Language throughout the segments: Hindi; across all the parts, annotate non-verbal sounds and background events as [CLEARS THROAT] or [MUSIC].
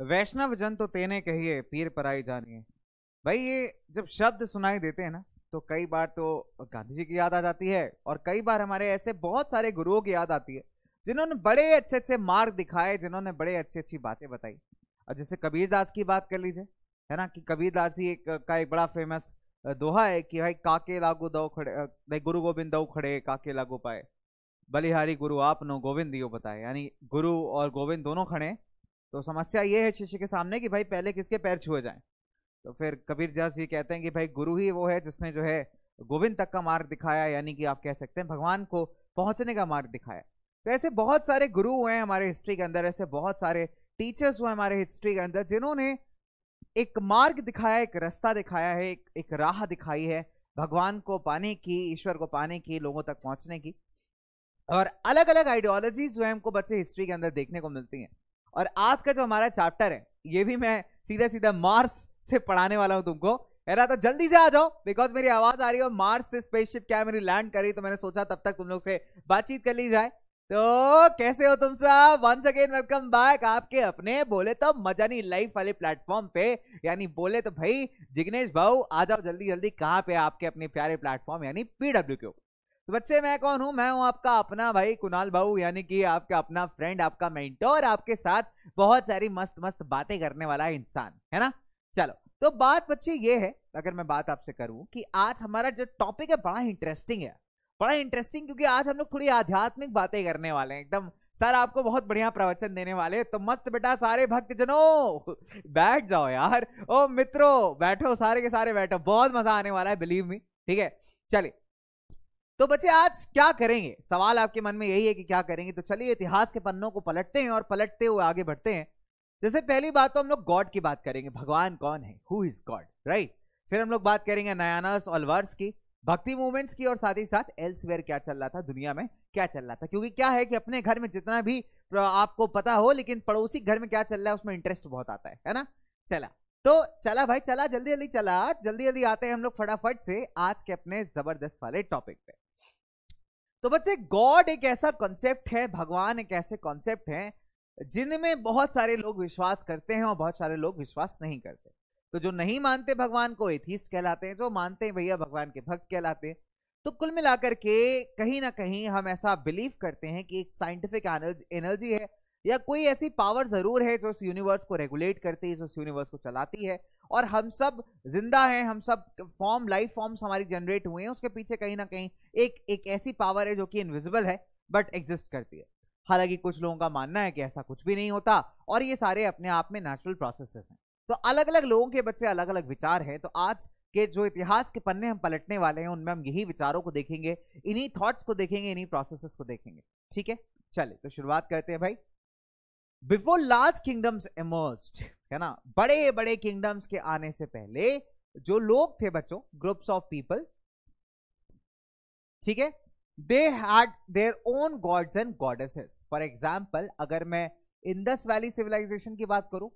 वैष्णव जन तो तेने कहिए पीर पराई जानिए भाई ये जब शब्द सुनाई देते हैं ना तो कई बार तो गांधी जी की याद आ जाती है और कई बार हमारे ऐसे बहुत सारे गुरुओं की याद आती है जिन्होंने बड़े अच्छे अच्छे मार्ग दिखाए जिन्होंने बड़े अच्छी अच्छी बातें बताई और जैसे कबीरदास की बात कर लीजिए है ना कि कबीरदास जी एक का एक बड़ा फेमस दोहा है कि भाई काके लागू दो खड़े नहीं गुरु गोविंद दो खड़े काके लागू पाए बलिहारी गुरु आप नो गोविंद यो बताए यानी गुरु और गोविंद दोनों खड़े तो समस्या ये है शिष्य के सामने कि भाई पहले किसके पैर छुए जाएं तो फिर कबीर दास जी कहते हैं कि भाई गुरु ही वो है जिसने जो है गोविंद तक का मार्ग दिखाया यानी कि आप कह सकते हैं भगवान को पहुंचने का मार्ग दिखाया तो ऐसे बहुत सारे गुरु हुए हैं हमारे हिस्ट्री के अंदर ऐसे बहुत सारे टीचर्स हुए हमारे हिस्ट्री के अंदर जिन्होंने एक मार्ग दिखाया एक रास्ता दिखाया है एक, एक राह दिखाई है भगवान को पाने की ईश्वर को पाने की लोगों तक पहुंचने की और अलग अलग आइडियोलॉजीज जो है हमको बच्चे हिस्ट्री के अंदर देखने को मिलती हैं और आज का जो हमारा चैप्टर है ये भी मैं सीधा सीधा मार्स से पढ़ाने वाला हूं तुमको कह रहा तो जल्दी से आ जाओ बिकॉज मेरी आवाज आ रही है मार्स से स्पेसशिप क्या मेरी लैंड करी तो मैंने सोचा तब तक तुम लोग से बातचीत कर ली जाए तो कैसे हो तुम सब वंस अगेन वेलकम बैक आपके अपने बोले तो मजानी लाइफ वाले प्लेटफॉर्म पे यानी बोले तो भाई जिग्नेश भाऊ आ जाओ जल्दी जल्दी कहाँ पे आपके अपने प्यारे प्लेटफॉर्म यानी पीडब्ल्यू के तो बच्चे मैं कौन हूं मैं हूं आपका अपना भाई कुणाल भाऊ यानी कि आपका अपना फ्रेंड आपका मेंटोर आपके साथ बहुत सारी मस्त मस्त बातें करने वाला इंसान है ना चलो तो बात बच्चे ये है अगर मैं बात आपसे करूं कि आज हमारा जो टॉपिक है बड़ा इंटरेस्टिंग है बड़ा इंटरेस्टिंग क्योंकि आज हम लोग थोड़ी आध्यात्मिक बातें करने वाले हैं एकदम सर आपको बहुत बढ़िया प्रवचन देने वाले तो मस्त बेटा सारे भक्त जनो बैठ जाओ यार ओ मित्रों बैठो सारे के सारे बैठो बहुत मजा आने वाला है बिलीव मी ठीक है चलिए तो बच्चे आज क्या करेंगे सवाल आपके मन में यही है कि क्या करेंगे तो चलिए इतिहास के पन्नों को पलटते हैं और पलटते हुए आगे बढ़ते हैं जैसे पहली बात तो हम लोग गॉड की बात करेंगे भगवान कौन है हु इज गॉड राइट फिर हम लोग बात करेंगे नयानस ऑलवर्स की भक्ति मूवमेंट्स की और साथ ही साथ एल्सवेयर क्या चल रहा था दुनिया में क्या चल रहा था क्योंकि क्या है कि अपने घर में जितना भी आपको पता हो लेकिन पड़ोसी घर में क्या चल रहा है उसमें इंटरेस्ट बहुत आता है है ना चला तो चला भाई चला जल्दी जल्दी चला जल्दी जल्दी आते हैं हम लोग फटाफट से आज के अपने जबरदस्त वाले टॉपिक पे तो बच्चे गॉड एक ऐसा कॉन्सेप्ट है भगवान एक ऐसे कॉन्सेप्ट है जिनमें बहुत सारे लोग विश्वास करते हैं और बहुत सारे लोग विश्वास नहीं करते तो जो नहीं मानते भगवान को एथीस्ट कहलाते हैं जो मानते हैं भैया भगवान के भक्त कहलाते हैं तो कुल मिलाकर के कहीं ना कहीं हम ऐसा बिलीव करते हैं कि एक साइंटिफिक एनर्जी है या कोई ऐसी पावर जरूर है जो इस यूनिवर्स को रेगुलेट करती है जो इस यूनिवर्स को चलाती है और हम सब जिंदा हैं हम सब फॉर्म लाइफ फॉर्म्स हमारी जनरेट हुए हैं उसके पीछे कहीं ना कहीं एक एक ऐसी पावर है जो कि इनविजिबल है बट एग्जिस्ट करती है हालांकि कुछ लोगों का मानना है कि ऐसा कुछ भी नहीं होता और ये सारे अपने आप में नेचुरल प्रोसेसेस हैं तो अलग अलग लोगों के बच्चे अलग अलग विचार हैं तो आज के जो इतिहास के पन्ने हम पलटने वाले हैं उनमें हम यही विचारों को देखेंगे इन्हीं थॉट्स को देखेंगे इन्हीं प्रोसेसेस को देखेंगे ठीक है चले तो शुरुआत करते हैं भाई बिफोर लार्ज किंगडम्स इमर्ज है ना बड़े बड़े किंगडम्स के आने से पहले जो लोग थे बच्चों ग्रुप्स ऑफ पीपल ठीक है they had their own gods and goddesses for example अगर मैं इंडस वैली सिविलाइजेशन की बात करूं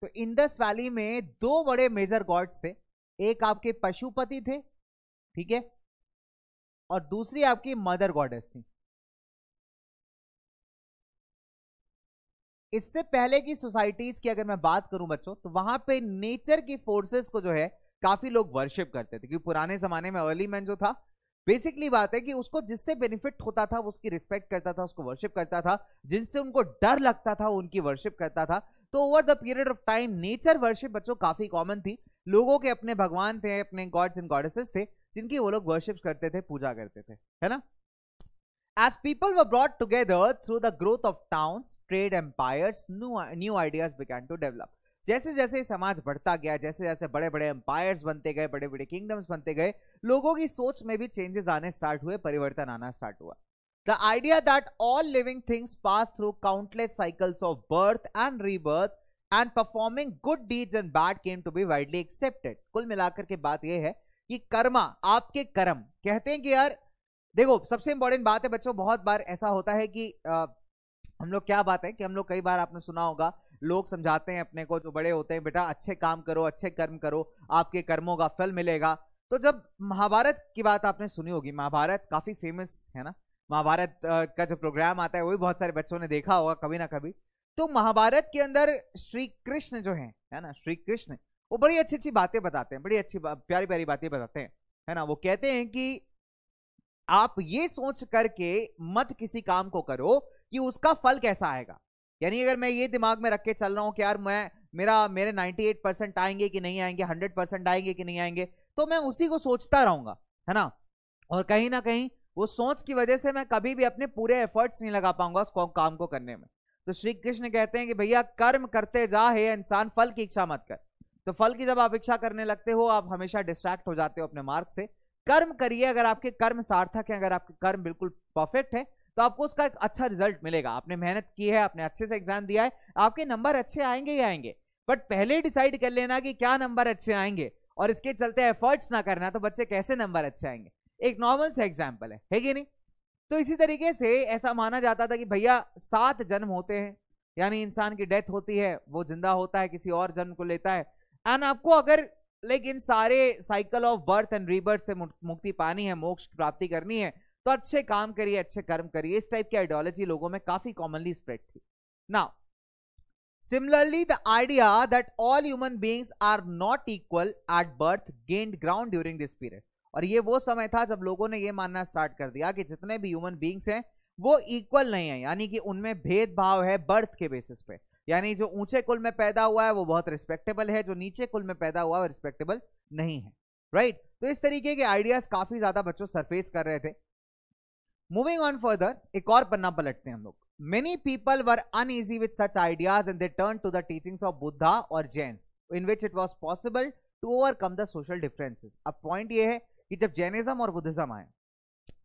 तो इंडस वैली में दो बड़े मेजर गॉड्स थे एक आपके पशुपति थे ठीक है और दूसरी आपकी मदर गॉडेस थी इससे पहले की सोसाइटीज की अगर मैं बात करूं बच्चों तो वहां पे नेचर की फोर्सेस को जो है काफी लोग वर्शिप करते थे क्योंकि पुराने जमाने में अर्ली मैन जो था बेसिकली बात है कि उसको जिससे बेनिफिट होता था उसकी रिस्पेक्ट करता था उसको वर्शिप करता था जिनसे उनको डर लगता था उनकी वर्शिप करता था तो over the period of time nature worship बच्चों काफी कॉमन थी लोगों के अपने भगवान थे अपने गॉड्स एंड गॉडेसेस थे जिनकी वो लोग वर्शिप करते थे पूजा करते थे है ना As people were brought together through the growth of towns, trade empires, new, new ideas began to develop. जैसे जैसे समाज बढ़ता गया जैसे जैसे बड़े बड़े एम्पायर्स बनते गए बड़े बड़े किंगडम्स बनते गए लोगों की सोच में भी चेंजेस आने स्टार्ट हुए परिवर्तन आना स्टार्ट हुआ the idea that all living things pass through countless cycles of birth and rebirth and performing good deeds and bad came to be widely accepted कुल मिलाकर के बात यह है कि कर्मा आपके कर्म कहते हैं कि यार देखो सबसे इंपॉर्टेंट बात है बच्चों बहुत बार ऐसा होता है कि आ, हम लोग क्या बात है कि हम लोग कई बार आपने सुना होगा लोग समझाते हैं अपने को जो बड़े होते हैं बेटा अच्छे काम करो अच्छे कर्म करो आपके कर्मों का फल मिलेगा तो जब महाभारत की बात आपने सुनी होगी महाभारत काफी फेमस है ना महाभारत का जो प्रोग्राम आता है वो भी बहुत सारे बच्चों ने देखा होगा कभी ना कभी तो महाभारत के अंदर श्री कृष्ण जो है है ना श्री कृष्ण वो बड़ी अच्छी अच्छी बातें बताते हैं बड़ी अच्छी प्यारी प्यारी बातें बताते हैं है ना वो कहते हैं कि आप ये सोच करके मत किसी काम को करो कि उसका फल कैसा आएगा यानी अगर मैं ये दिमाग में रख के चल रहा हूं कि यार मैं मेरा मेरे 98 परसेंट आएंगे कि नहीं आएंगे 100 परसेंट आएंगे कि नहीं आएंगे तो मैं उसी को सोचता रहूंगा है ना और कहीं ना कहीं वो सोच की वजह से मैं कभी भी अपने पूरे एफर्ट्स नहीं लगा पाऊंगा उस काम को करने में तो श्री कृष्ण कहते हैं कि भैया कर्म करते जा हे इंसान फल की इच्छा मत कर तो फल की जब आप इच्छा करने लगते हो आप हमेशा डिस्ट्रैक्ट हो जाते हो अपने मार्ग से कर्म करिए अगर आपके कर्म सार्थक हैं अगर आपके कर्म बिल्कुल परफेक्ट है तो आपको उसका एक अच्छा रिजल्ट मिलेगा आपने मेहनत की है आपने अच्छे से एग्जाम दिया है आपके नंबर अच्छे आएंगे ही आएंगे बट पहले डिसाइड कर लेना कि क्या नंबर अच्छे आएंगे और इसके चलते एफर्ट्स ना करना तो बच्चे कैसे नंबर अच्छे आएंगे एक नॉर्मल सा एग्जाम्पल है है कि नहीं तो इसी तरीके से ऐसा माना जाता था कि भैया सात जन्म होते हैं यानी इंसान की डेथ होती है वो जिंदा होता है किसी और जन्म को लेता है एंड आपको अगर लाइक इन सारे cycle of birth and rebirth से मुक्ति पानी है मोक्ष प्राप्ति करनी है तो अच्छे काम करिए अच्छे कर्म करिए इस टाइप की आइडियोलॉजी लोगों में काफी कॉमनली स्प्रेड थी ना Similarly, the idea that all human beings are not equal at birth gained ground during this period. और ये वो समय था जब लोगों ने ये मानना स्टार्ट कर दिया कि जितने भी ह्यूमन बींग्स हैं वो इक्वल नहीं है यानी कि उनमें भेदभाव है बर्थ के बेसिस पे यानी जो ऊंचे कुल में पैदा हुआ है वो बहुत रिस्पेक्टेबल है जो नीचे कुल में पैदा हुआ है वो रिस्पेक्टेबल नहीं है राइट right? तो इस तरीके के आइडियाज काफी ज्यादा बच्चों सरफेस कर रहे थे मूविंग ऑन फर्दर एक और पन्ना पलटते हैं हम लोग Many people were uneasy with such ideas and they turned to the teachings of Buddha or Jains, in which it was possible to overcome the social differences. a point ye hai ki jab jainism aur buddhism aaye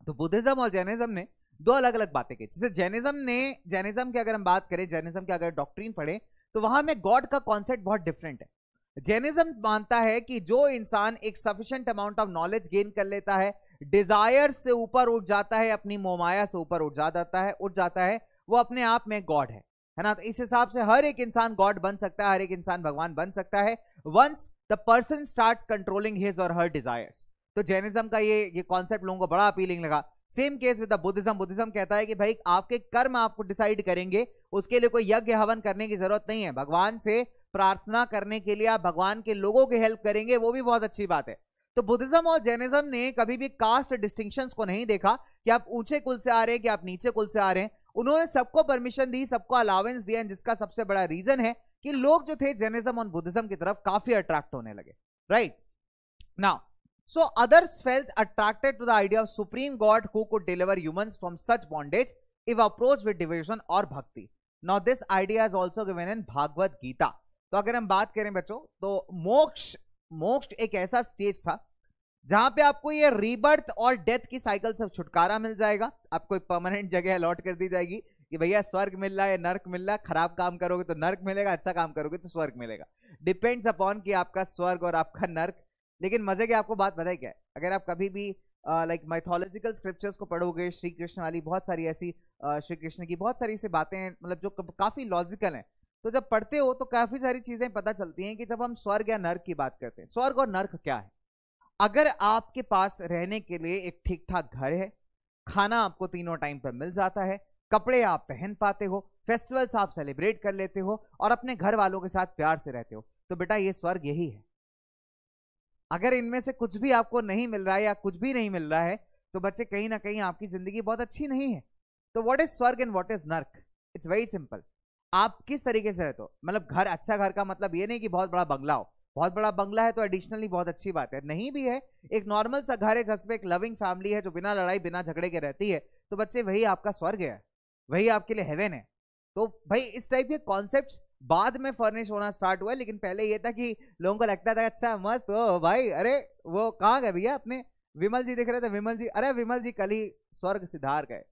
to buddhism aur jainism ne दो अलग अलग बातें कही जैसे जैनिज्म ने जैनिज्म की अगर हम बात करें जैनिज्म की अगर डॉक्ट्रीन पढ़े तो वहां में गॉड का कॉन्सेप्ट बहुत डिफरेंट है जैनिज्म मानता है कि जो इंसान एक sufficient amount of knowledge gain कर लेता है डिजायर से ऊपर उठ जाता है अपनी मोमाया से ऊपर उठ जा जाता है उठ जाता है वो अपने आप में गॉड है है ना तो इस हिसाब से हर एक इंसान गॉड बन सकता है हर एक इंसान भगवान बन सकता है once the person start controlling his और हर डिजायर्स तो जैनिज्म का ये ये कॉन्सेप्ट लोगों को बड़ा अपीलिंग लगा same case with Buddhism Buddhism कहता है कि भाई आपके कर्म आपको डिसाइड करेंगे उसके लिए कोई यज्ञ हवन करने की जरूरत नहीं है भगवान से प्रार्थना करने के लिए आप भगवान के लोगों की हेल्प करेंगे वो भी बहुत अच्छी बात है तो बुद्धिज्म और जैनिज्म ने कभी भी कास्ट डिस्टिंक्शंस को नहीं देखा कि आप ऊंचे कुल से आ रहे हैं कि आप नीचे कुल से आ रहे हैं उन्होंने सबको परमिशन दी सबको अलावेंस दिया जिसका सबसे बड़ा रीजन है कि लोग जो थे जैनिज्म और बुद्धिज्म की तरफ काफी अट्रैक्ट होने लगे right now so others felt attracted to the idea of supreme god who could deliver humans from such bondage if approach with division और bhakti now this idea is also given in Bhagavad Gita तो अगर हम बात करें बच्चों तो मोक्ष मोक्ष एक ऐसा स्टेज था जहां पे आपको ये रीबर्थ और डेथ की साइकिल से छुटकारा मिल जाएगा आपको एक परमानेंट जगह अलॉट कर दी जाएगी कि भैया स्वर्ग मिल रहा है नर्क मिल रहा है खराब काम करोगे तो नर्क मिलेगा अच्छा काम करोगे तो स्वर्ग मिलेगा डिपेंड्स अपॉन कि आपका स्वर्ग और आपका नर्क लेकिन मजे की आपको बात बताई क्या है अगर आप कभी भी लाइक माइथोलॉजिकल स्क्रिप्चर्स को पढ़ोगे श्री कृष्ण वाली बहुत सारी ऐसी श्री कृष्ण की बहुत सारी ऐसी बातें हैं मतलब जो काफ़ी लॉजिकल हैं तो जब पढ़ते हो तो काफ़ी सारी चीज़ें पता चलती हैं कि जब हम स्वर्ग या नर्क की बात करते हैं स्वर्ग और नर्क क्या है अगर आपके पास रहने के लिए एक ठीक ठाक घर है खाना आपको तीनों टाइम पर मिल जाता है कपड़े आप पहन पाते हो फेस्टिवल्स आप सेलिब्रेट कर लेते हो और अपने घर वालों के साथ प्यार से रहते हो तो बेटा ये स्वर्ग यही है अगर इनमें से कुछ भी आपको नहीं मिल रहा है या कुछ भी नहीं मिल रहा है तो बच्चे कहीं ना कहीं आपकी जिंदगी बहुत अच्छी नहीं है तो what is swarg and what is narak it's very simple आप किस तरीके से रहते हो मतलब घर अच्छा घर का मतलब ये नहीं कि बहुत बड़ा बंगला हो बहुत बड़ा बंगला है तो एडिशनली बहुत अच्छी बात है नहीं भी है एक नॉर्मल सा घर है जिसमें एक लविंग फैमिली है जो बिना लड़ाई बिना झगड़े के रहती है तो बच्चे वही आपका स्वर्ग है वही आपके लिए हेवन है तो भाई इस टाइप के कॉन्सेप्ट बाद में फर्निश होना स्टार्ट हुआ लेकिन पहले ये था कि लोगों को लगता था अच्छा मस्त हो भाई अरे वो कहाँ गए भैया अपने विमल जी देख रहे थे विमल जी अरे विमल जी कल ही स्वर्ग सिधार गए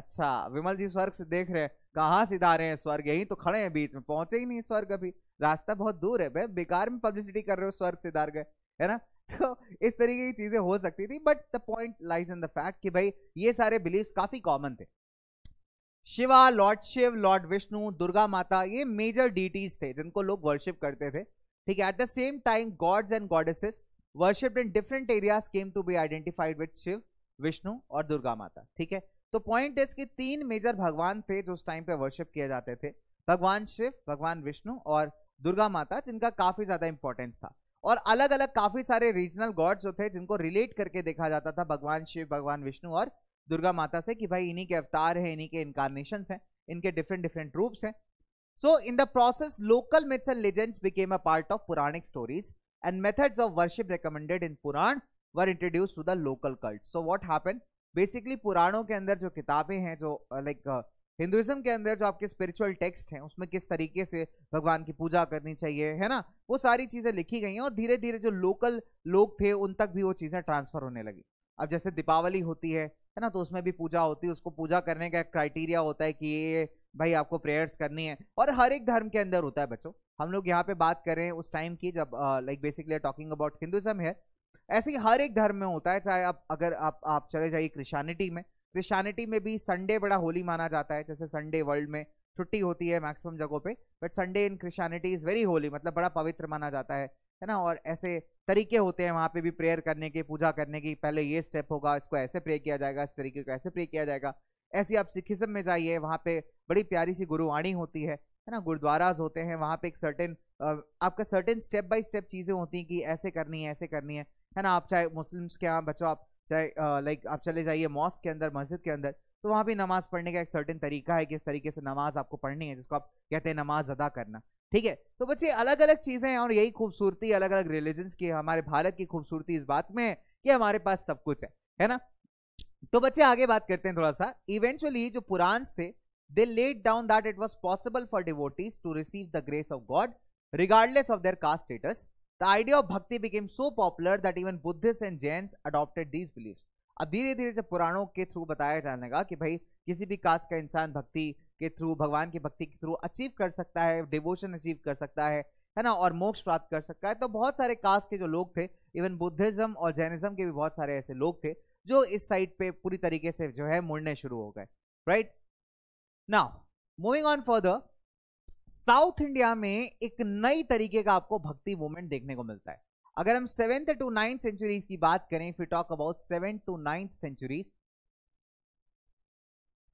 अच्छा विमल जी स्वर्ग से देख रहे हैं कहाँ सिधारे हैं स्वर्ग यही तो खड़े हैं बीच में पहुंचे ही नहीं स्वर्ग अभी रास्ता बहुत दूर है भाई बेकार में पब्लिसिटी कर रहे हो स्वर्ग से दार गए है ना [LAUGHS] तो इस तरीके की चीजें हो सकती थी but the point lies in the fact कि भाई ये सारे बिलीव काफी कॉमन थे शिवा लॉर्ड शिव लॉर्ड विष्णु दुर्गा माता ये मेजर डीटीज थे जिनको लोग वर्शिप करते थे ठीक है at the same time gods and goddesses worship in different areas came to be identified with Shiv Vishnu और दुर्गा माता ठीक है तो पॉइंट इस कि तीन मेजर भगवान थे जो उस टाइम पे वर्शिप किए जाते थे भगवान शिव भगवान विष्णु और दुर्गा माता जिनका काफी ज्यादा इंपॉर्टेंस था और अलग अलग काफी सारे रीजनल गॉड्स जो थे जिनको रिलेट करके देखा जाता था भगवान शिव भगवान विष्णु और दुर्गा माता से कि भाई इन्हीं के अवतार हैं इन्हीं के इनकारनेशन हैं इनके डिफरेंट डिफरेंट रूप्स हैं so in the process local myths and legends became a part of Puranic stories and methods of worship recommended in Purana were introduce to the local cult so what happen basically पुराणों के अंदर जो किताबें हैं जो like uh, like, uh, Hinduism के अंदर जो आपके स्पिरिचुअल टेक्स्ट हैं उसमें किस तरीके से भगवान की पूजा करनी चाहिए है ना वो सारी चीज़ें लिखी गई हैं और धीरे धीरे जो लोकल लोग थे उन तक भी वो चीज़ें ट्रांसफ़र होने लगी अब जैसे दीपावली होती है है ना तो उसमें भी पूजा होती है उसको पूजा करने का क्राइटेरिया होता है कि ये भाई आपको प्रेयर्स करनी है और हर एक धर्म के अंदर होता है बच्चों हम लोग यहाँ पे बात कर रहे हैं उस टाइम की जब like basically talking about Hinduism है ऐसे ही हर एक धर्म में होता है चाहे आप अगर आप आप चले जाइए क्रिश्चियनिटी में क्रिश्चियनिटी में भी संडे बड़ा होली माना जाता है जैसे संडे वर्ल्ड में छुट्टी होती है मैक्सिमम जगहों पे but Sunday in Christianity is very holy मतलब बड़ा पवित्र माना जाता है है ना और ऐसे तरीके होते हैं वहाँ पे भी प्रेयर करने के पूजा करने की पहले ये स्टेप होगा इसको ऐसे प्रे किया जाएगा इस तरीके को ऐसे प्रे किया जाएगा ऐसी आप सिखिज्म में जाइए वहाँ पे बड़ी प्यारी सी गुरुवाणी होती है है ना गुरुद्वाराज होते हैं वहाँ पे एक सर्टेन आपका सर्टेन स्टेप बाय स्टेप चीज़ें होती हैं कि ऐसे करनी है ऐसे करनी है है ना आप चाहे मुस्लिम्स के यहाँ बच्चों आप चाहे लाइक आप चले जाइए मॉस्क के अंदर मस्जिद के अंदर तो वहाँ भी नमाज़ पढ़ने का एक सर्टेन तरीका है किस तरीके से नमाज आपको पढ़नी है जिसको आप कहते हैं नमाज अदा करना ठीक है तो बच्चे अलग अलग चीज़ें हैं और यही खूबसूरती अलग अलग रिलीजन्स की हमारे भारत की खूबसूरती इस बात में है कि हमारे पास सब कुछ है है ना तो बच्चे आगे बात करते हैं थोड़ा सा इवेंचुअली जो पुरान्स थे they let down that it was possible for devotees to receive the grace of God regardless of their caste status The idea of bhakti became so popular that even Buddhists and Jains adopted these beliefs. अब धीरे धीरे जब पुराणों के थ्रू बताया जाने लगा कि भाई किसी भी कास्ट का इंसान भक्ति के थ्रू भगवान की भक्ति के थ्रू अचीव कर सकता है डिवोशन अचीव कर सकता है है ना और मोक्ष प्राप्त कर सकता है तो बहुत सारे कास्ट के जो लोग थे इवन बुद्धिज्म और जैनिज्म के भी बहुत सारे ऐसे लोग थे जो इस साइड पे पूरी तरीके से जो है मुड़ने शुरू हो गए right now moving on further south India में एक नई तरीके का आपको भक्ति मूवमेंट देखने को मिलता है अगर हम सेवेंथ टू नाइन्थ सेंचुरीज की बात करें फिर talk about seven to ninth centuries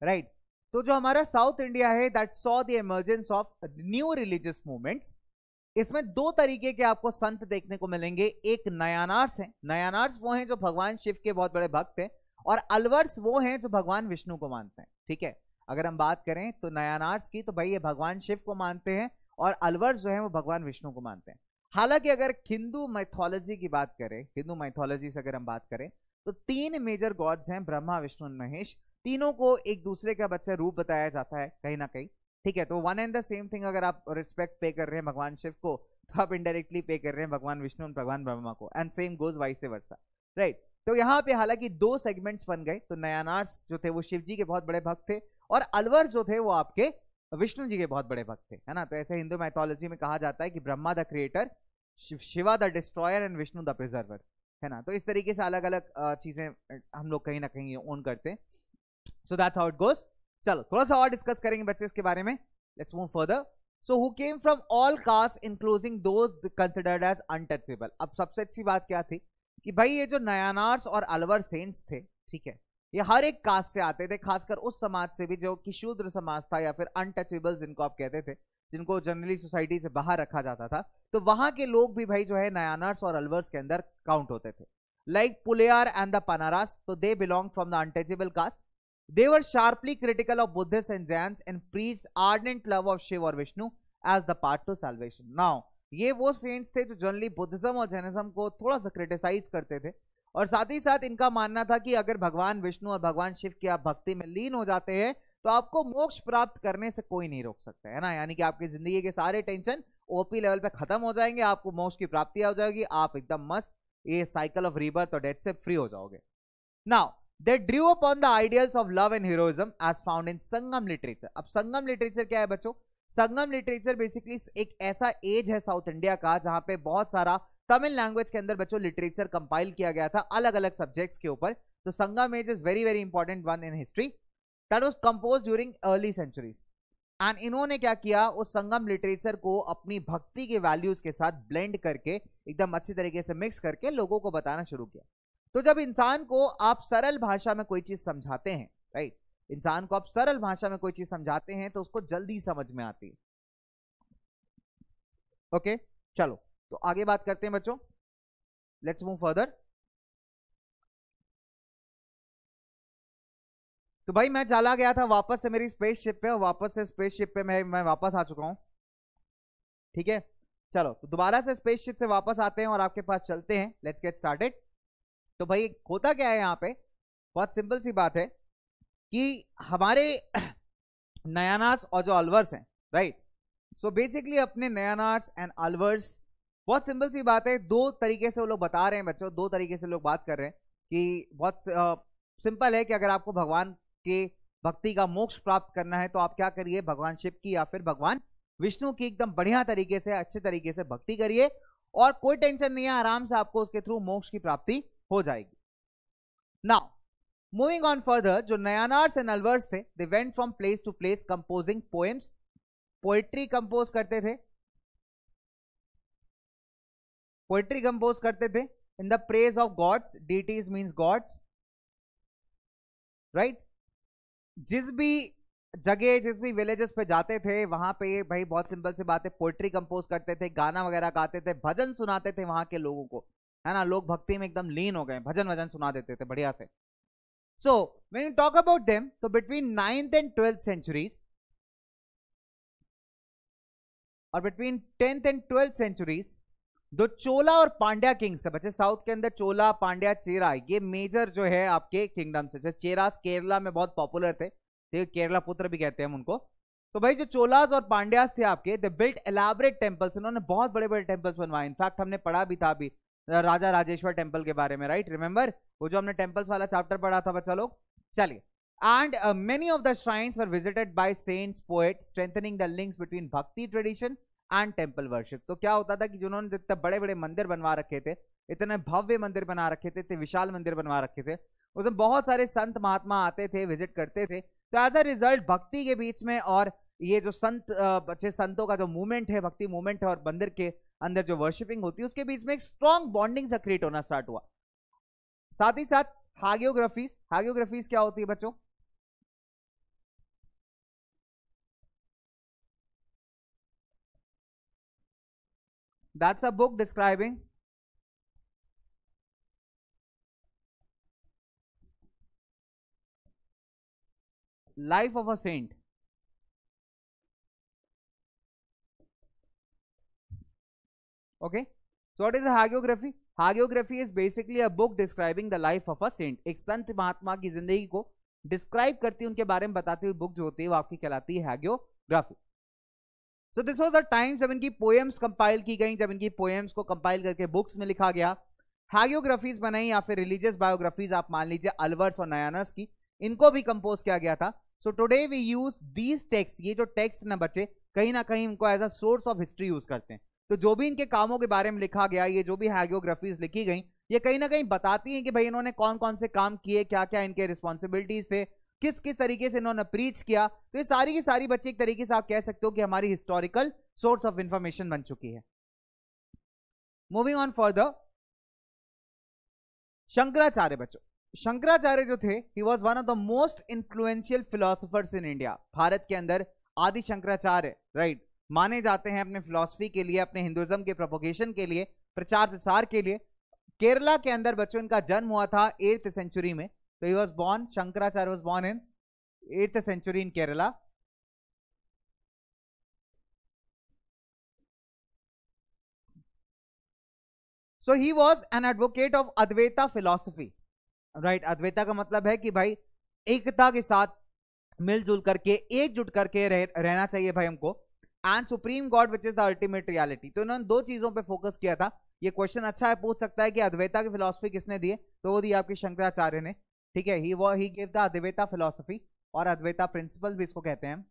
right तो जो हमारा साउथ इंडिया है that saw the emergence of new religious movement इसमें दो तरीके के आपको संत देखने को मिलेंगे एक नयानार्स है नयानार्स वो हैं जो भगवान शिव के बहुत बड़े भक्त हैं और अलवर्स वो हैं जो भगवान विष्णु को मानते हैं ठीक है अगर हम बात करें तो नयानार्स की तो भाई ये भगवान शिव को मानते हैं और अलवर जो है वो भगवान विष्णु को मानते हैं हालांकि अगर हिंदू मैथोलॉजी की बात करें हिंदू मैथोलॉजी से अगर हम बात करें तो तीन मेजर गॉड्स हैं ब्रह्मा विष्णु और महेश तीनों को एक दूसरे का बच्चा रूप बताया जाता है कहीं ना कहीं ठीक है तो one and the same thing अगर आप रिस्पेक्ट पे कर रहे हैं भगवान शिव को तो आप इनडायरेक्टली पे कर रहे हैं भगवान विष्णु और भगवान ब्रह्मा को and same goes vice versa right तो यहाँ पे हालांकि दो सेगमेंट्स बन गए तो नयानार्स जो थे वो शिव जी के बहुत बड़े भक्त थे और अलवर जो थे वो आपके विष्णु जी के बहुत बड़े भक्त थे है ना तो ऐसे हिंदू मैथोलॉजी में कहा जाता है कि Brahma the creator Shiva the destroyer and Vishnu the preserver है ना तो इस तरीके से अलग अलग चीज़ें हम लोग कहीं ना कहीं ओन करते हैं so that's how it goes चलो थोड़ा सा और डिस्कस करेंगे बच्चे इसके बारे में let's move further so who came from all caste including those considered as untouchable अब सबसे अच्छी बात क्या थी कि भाई ये जो नयानार्स और अलवर सेंट्स थे ठीक है ये हर एक कास्ट से आते थे खासकर उस समाज से भी जो कि शूद्र समाज था या फिर अनटचेबल जिनको आप कहते थे जिनको जनरली सोसाइटी से बाहर रखा जाता था तो वहां के लोग भी भाई जो है नयानर्स और अलवर्स के अंदर काउंट होते थे like Pulayar and the Panars तो they belong from the untouchable caste they sharply critical of Buddhist and Jain and preached ardent ardent love of Shiva और Vishnu as the part to salvation now ये वो सेंट्स थे जो जनरली बुद्धिज्म और जैनिज्म को थोड़ा सा क्रिटिसाइज करते थे और साथ ही साथ इनका मानना था कि अगर भगवान विष्णु और भगवान शिव की आप भक्ति में लीन हो जाते हैं तो आपको मोक्ष प्राप्त करने से कोई नहीं रोक सकता है ना यानी कि आपकी जिंदगी के सारे टेंशन ओपी लेवल पे खत्म हो जाएंगे आपको मोक्ष की प्राप्ति हो जाएगी आप एकदम मस्त ये साइकिल ऑफ रिबर्थ और डेथ से फ्री हो जाओगे now they drew on the ideals of love and heroism as found in Sangam literature अब संगम लिटरेचर क्या है बच्चों संगम लिटरेचर बेसिकली एक ऐसा एज है साउथ इंडिया का जहां पे बहुत सारा तमिल लैंग्वेज के अंदर बच्चों लिटरेचर कंपाइल किया गया था अलग अलग सब्जेक्ट्स के ऊपर तो Sangam age is very very important one in history that was compose during early centuries and इन्होंने क्या किया उस संगम लिटरेचर को अपनी भक्ति के वैल्यूज के साथ ब्लेंड करके एकदम अच्छी तरीके से मिक्स करके लोगों को बताना शुरू किया तो जब इंसान को आप सरल भाषा में कोई चीज समझाते हैं राइट इंसान को आप सरल भाषा में कोई चीज समझाते हैं तो उसको जल्दी समझ में आती है ओके okay? चलो तो आगे बात करते हैं बच्चों लेट्स मूव फर्दर तो भाई मैं चला गया था वापस से मेरी स्पेस शिप पे और वापस से स्पेस शिप पे मैं मैं वापस आ चुका हूं ठीक है चलो तो दोबारा से स्पेस शिप से वापस आते हैं और आपके पास चलते हैं लेट्स गेट स्टार्टेड तो भाई होता क्या है यहाँ पे बहुत सिंपल सी बात है कि हमारे [CLEARS THROAT] नयानास और जो अलवर्स हैं राइट सो बेसिकली अपने नयानास एंड अलवर्स बहुत सिंपल सी बात है दो तरीके से वो लोग बता रहे हैं बच्चों दो तरीके से लोग बात कर रहे हैं कि बहुत सिंपल है कि अगर आपको भगवान के भक्ति का मोक्ष प्राप्त करना है तो आप क्या करिए भगवान शिव की या फिर भगवान विष्णु की एकदम बढ़िया तरीके से अच्छे तरीके से भक्ति करिए और कोई टेंशन नहीं है आराम से आपको उसके थ्रू मोक्ष की प्राप्ति हो जाएगी नाउ मूविंग ऑन फर्दर जो नयानार्स एंड अलवर्स थे they went from place to place composing poems poetry compose करते थे पोइट्री कंपोज करते थे in the praise of gods deities means gods right जिस भी जगह जिस भी विलेजेस पे जाते थे वहां पे भाई बहुत सिंपल सी बात है पोइट्री कंपोज करते थे गाना वगैरह गाते थे भजन सुनाते थे वहां के लोगों को है ना लोग भक्ति में एकदम लीन हो गए भजन वजन सुना देते थे बढ़िया से so when you talk about them तो between ninth and twelfth centuries और between tenth and twelfth centuries दो चोला और पांड्या किंग्स थे बच्चे साउथ के अंदर चोला पांड्या चेरा ये मेजर जो है आपके किंगडम से चेरास केरला में बहुत पॉपुलर थे तो केरला पुत्र भी कहते हैं हम उनको तो भाई जो चोलाज और पांड्यास थे आपके द बिल्ट एलाबरेट टेम्पल्स इन्होंने बहुत बड़े बड़े टेम्पल्स बनवाए इनफैक्ट हमने पढ़ा भी था अभी राजा राजेश्वर टेम्पल के बारे में राइट रिमेंबर वो जो हमने टेम्पल्स वाला चैप्टर पढ़ा था बच्चा लोग चलिए and many of the shrines shrines visited by by poet strengthening the the between bhakti tradition and temple worship तो क्या होता था कि जिन्होंने जितने बड़े बड़े मंदिर बनवा रखे थे इतने भव्य मंदिर बना रखे थे इतने विशाल मंदिर बनवा रखे थे उसमें बहुत सारे संत महात्मा आते थे विजिट करते थे तो एज अ रिजल्ट भक्ति के बीच में और ये जो संत बच्चे संतों का जो मूवमेंट है भक्ति मूवमेंट है और मंदिर के अंदर जो वर्शिपिंग होती है उसके बीच में एक स्ट्रॉन्ग बॉन्डिंग सा क्रिएट होना स्टार्ट हुआ साथ ही साथ हागियोग्राफीज हागियोग्राफीज क्या होती है बच्चों that's a book describing life of a saint okay so what is a hagiography hagiography is basically a book describing the life of a saint एक संत महात्मा की जिंदगी को डिस्क्राइब करती है उनके बारे में बताती हुई बुक जो होती है वो आपकी कहलाती है hagiography so this was the time जब इनकी पोएम्स कंपाइल की गई जब इनकी पोएम्स को कंपाइल करके बुक्स में लिखा गया हागियोग्राफीज बनाई या फिर रिलीजियस बायोग्राफीज आप मान लीजिए अलवर्स और नयानस की इनको भी कंपोज किया गया था so today we use these text ये जो टेक्स्ट ना बचे कहीं ना कहीं इनको as a source of history use करते हैं तो जो भी इनके कामों के बारे में लिखा गया ये जो भी हागियोग्राफीज लिखी गई ये कहीं ना कहीं बताती हैं कि भाई इन्होंने कौन कौन से काम किए क्या क्या इनके रिस्पॉन्सिबिलिटीज थे किस किस तरीके से इन्होंने प्रीच किया तो ये सारी की सारी बच्चे एक तरीके से आप कह सकते हो कि हमारी हिस्टोरिकल सोर्स ऑफ इंफॉर्मेशन बन चुकी है मूविंग ऑन फर्दर शंकराचार्य बच्चों शंकराचार्य जो थे he was one of the most influential philosophers in India Bharat के अंदर आदि शंकराचार्य राइट माने जाते हैं अपने फिलोसफी के लिए अपने हिंदुज्म के प्रोपोगेशन के लिए प्रचार प्रसार के लिए केरला के अंदर बच्चों इनका जन्म हुआ था एट्थ सेंचुरी में So he was born, Shankaracharya was born in 8th century in Kerala. So he was an advocate of Advaita philosophy. Right, Advaita का मतलब है कि भाई एकता के साथ मिलजुल करके एकजुट करके रह, रहना चाहिए भाई हमको and supreme God which is the ultimate reality तो इन्होंने दो चीजों पे फोकस किया था ये क्वेश्चन अच्छा है पूछ सकता है कि अद्वैता की फिलोसफी किसने दिए तो वो दी आपके शंकराचार्य ने ठीक है ही वो ही द अद्वैता फिलोसफी और अद्वैता प्रिंसिपल भी इसको कहते हैं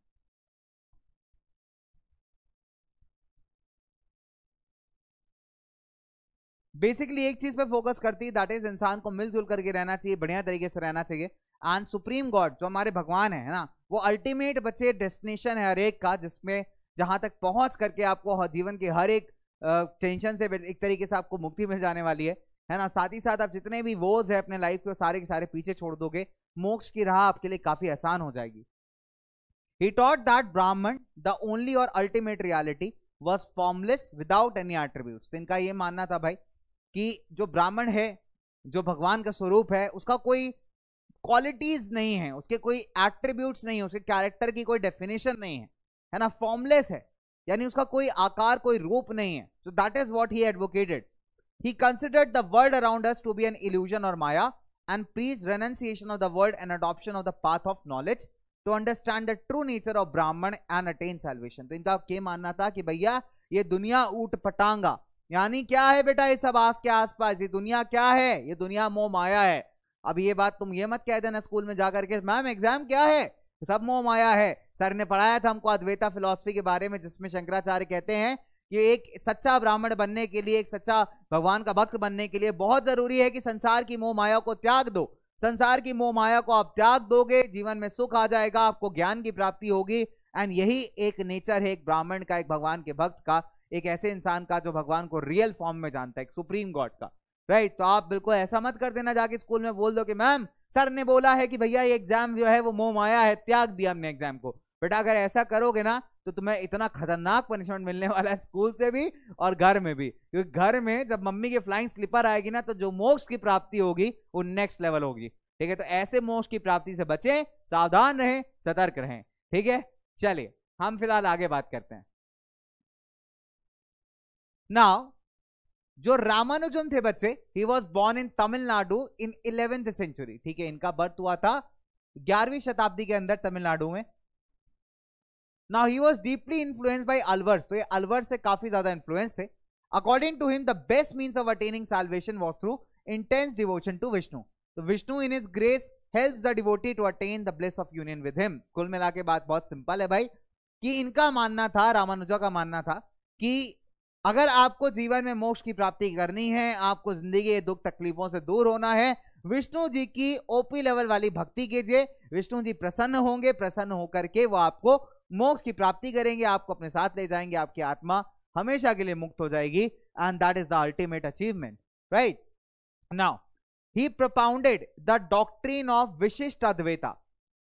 बेसिकली एक चीज पे फोकस करती है दैट इज इंसान को मिलजुल करके रहना चाहिए बढ़िया तरीके से रहना चाहिए एंड सुप्रीम गॉड जो हमारे भगवान है ना वो अल्टीमेट बच्चे डेस्टिनेशन है हर एक का जिसमें जहां तक पहुंच करके आपको जीवन के हर एक टेंशन से एक तरीके से आपको मुक्ति मिल जाने वाली है है ना साथ ही साथ आप जितने भी वोज है अपने लाइफ के सारे के सारे पीछे छोड़ दोगे मोक्ष की राह आपके लिए काफी आसान हो जाएगी he taught that Brahman the only और ultimate reality was formless without any attribute इनका ये मानना था भाई कि जो ब्राह्मण है जो भगवान का स्वरूप है उसका कोई क्वालिटीज नहीं है उसके कोई एट्रीब्यूट नहीं है उसके कैरेक्टर की कोई डेफिनेशन नहीं है है ना फॉर्मलेस है यानी उसका कोई आकार कोई रूप नहीं है so that is what he advocated He considered the world around us to be an illusion or Maya and preached renunciation of the world and adoption of the path of knowledge to understand the true nature of Brahman and attain salvation. तो इनका क्या मानना था कि भैया ये दुनिया ऊट पटांगा यानी क्या है बेटा ये सब आस के आसपास ये दुनिया क्या है ये दुनिया मोह माया है अब ये बात तुम ये मत कह देना स्कूल में जाकर के मैम एग्जाम क्या है सब मोह माया है सर ने पढ़ाया था हमको अद्वैता फिलोसफी के बारे में जिसमें शंकराचार्य कहते हैं कि एक सच्चा ब्राह्मण बनने के लिए एक सच्चा भगवान का भक्त बनने के लिए बहुत जरूरी है कि संसार की मोह माया को त्याग दो संसार की मोह माया को आप त्याग दोगे जीवन में सुख आ जाएगा आपको ज्ञान की प्राप्ति होगी एंड यही एक नेचर है एक ब्राह्मण का एक भगवान के भक्त का एक ऐसे इंसान का जो भगवान को रियल फॉर्म में जानता है एक सुप्रीम गॉड का राइट तो आप बिल्कुल ऐसा मत कर देना जाके स्कूल में बोल दो कि मैम सर ने बोला है कि भैया ये एग्जाम जो है वो मोह माया है त्याग दिया हमने एग्जाम को बेटा अगर ऐसा करोगे ना तो तुम्हें इतना खतरनाक पनिशमेंट मिलने वाला है स्कूल से भी और घर में भी क्योंकि घर में जब मम्मी की फ्लाइंग स्लीपर आएगी ना तो जो मोक्ष की प्राप्ति होगी वो नेक्स्ट लेवल होगी ठीक है तो ऐसे मोक्ष की प्राप्ति से बचें सावधान रहें सतर्क रहें ठीक है चलिए हम फिलहाल आगे बात करते हैं ना जो रामानुजन थे बच्चे he was born in Tamil Nadu in eleventh century ठीक है इनका बर्थ हुआ था ग्यारहवीं शताब्दी के अंदर तमिलनाडु में now he was deeply influence by Alvars तो ये अलवर्स से काफी ज्यादा इन्फ्लुएंस थे according to him the best means of attaining salvation was through intense devotion to Vishnu तो Vishnu in is grace help the devotee to attain the bliss of union with him कुल मिला के बात बहुत सिंपल है भाई कि इनका मानना था रामानुजा का मानना था कि अगर आपको जीवन में मोक्ष की प्राप्ति करनी है आपको जिंदगी के दुख तकलीफों से दूर होना है विष्णु जी की ओपी लेवल वाली भक्ति कीजिए विष्णु जी प्रसन्न होंगे प्रसन्न होकर के वो आपको मोक्ष की प्राप्ति करेंगे आपको अपने साथ ले जाएंगे आपकी आत्मा हमेशा के लिए मुक्त हो जाएगी and that is the ultimate achievement right now he propounded the doctrine of Vishishta Advaita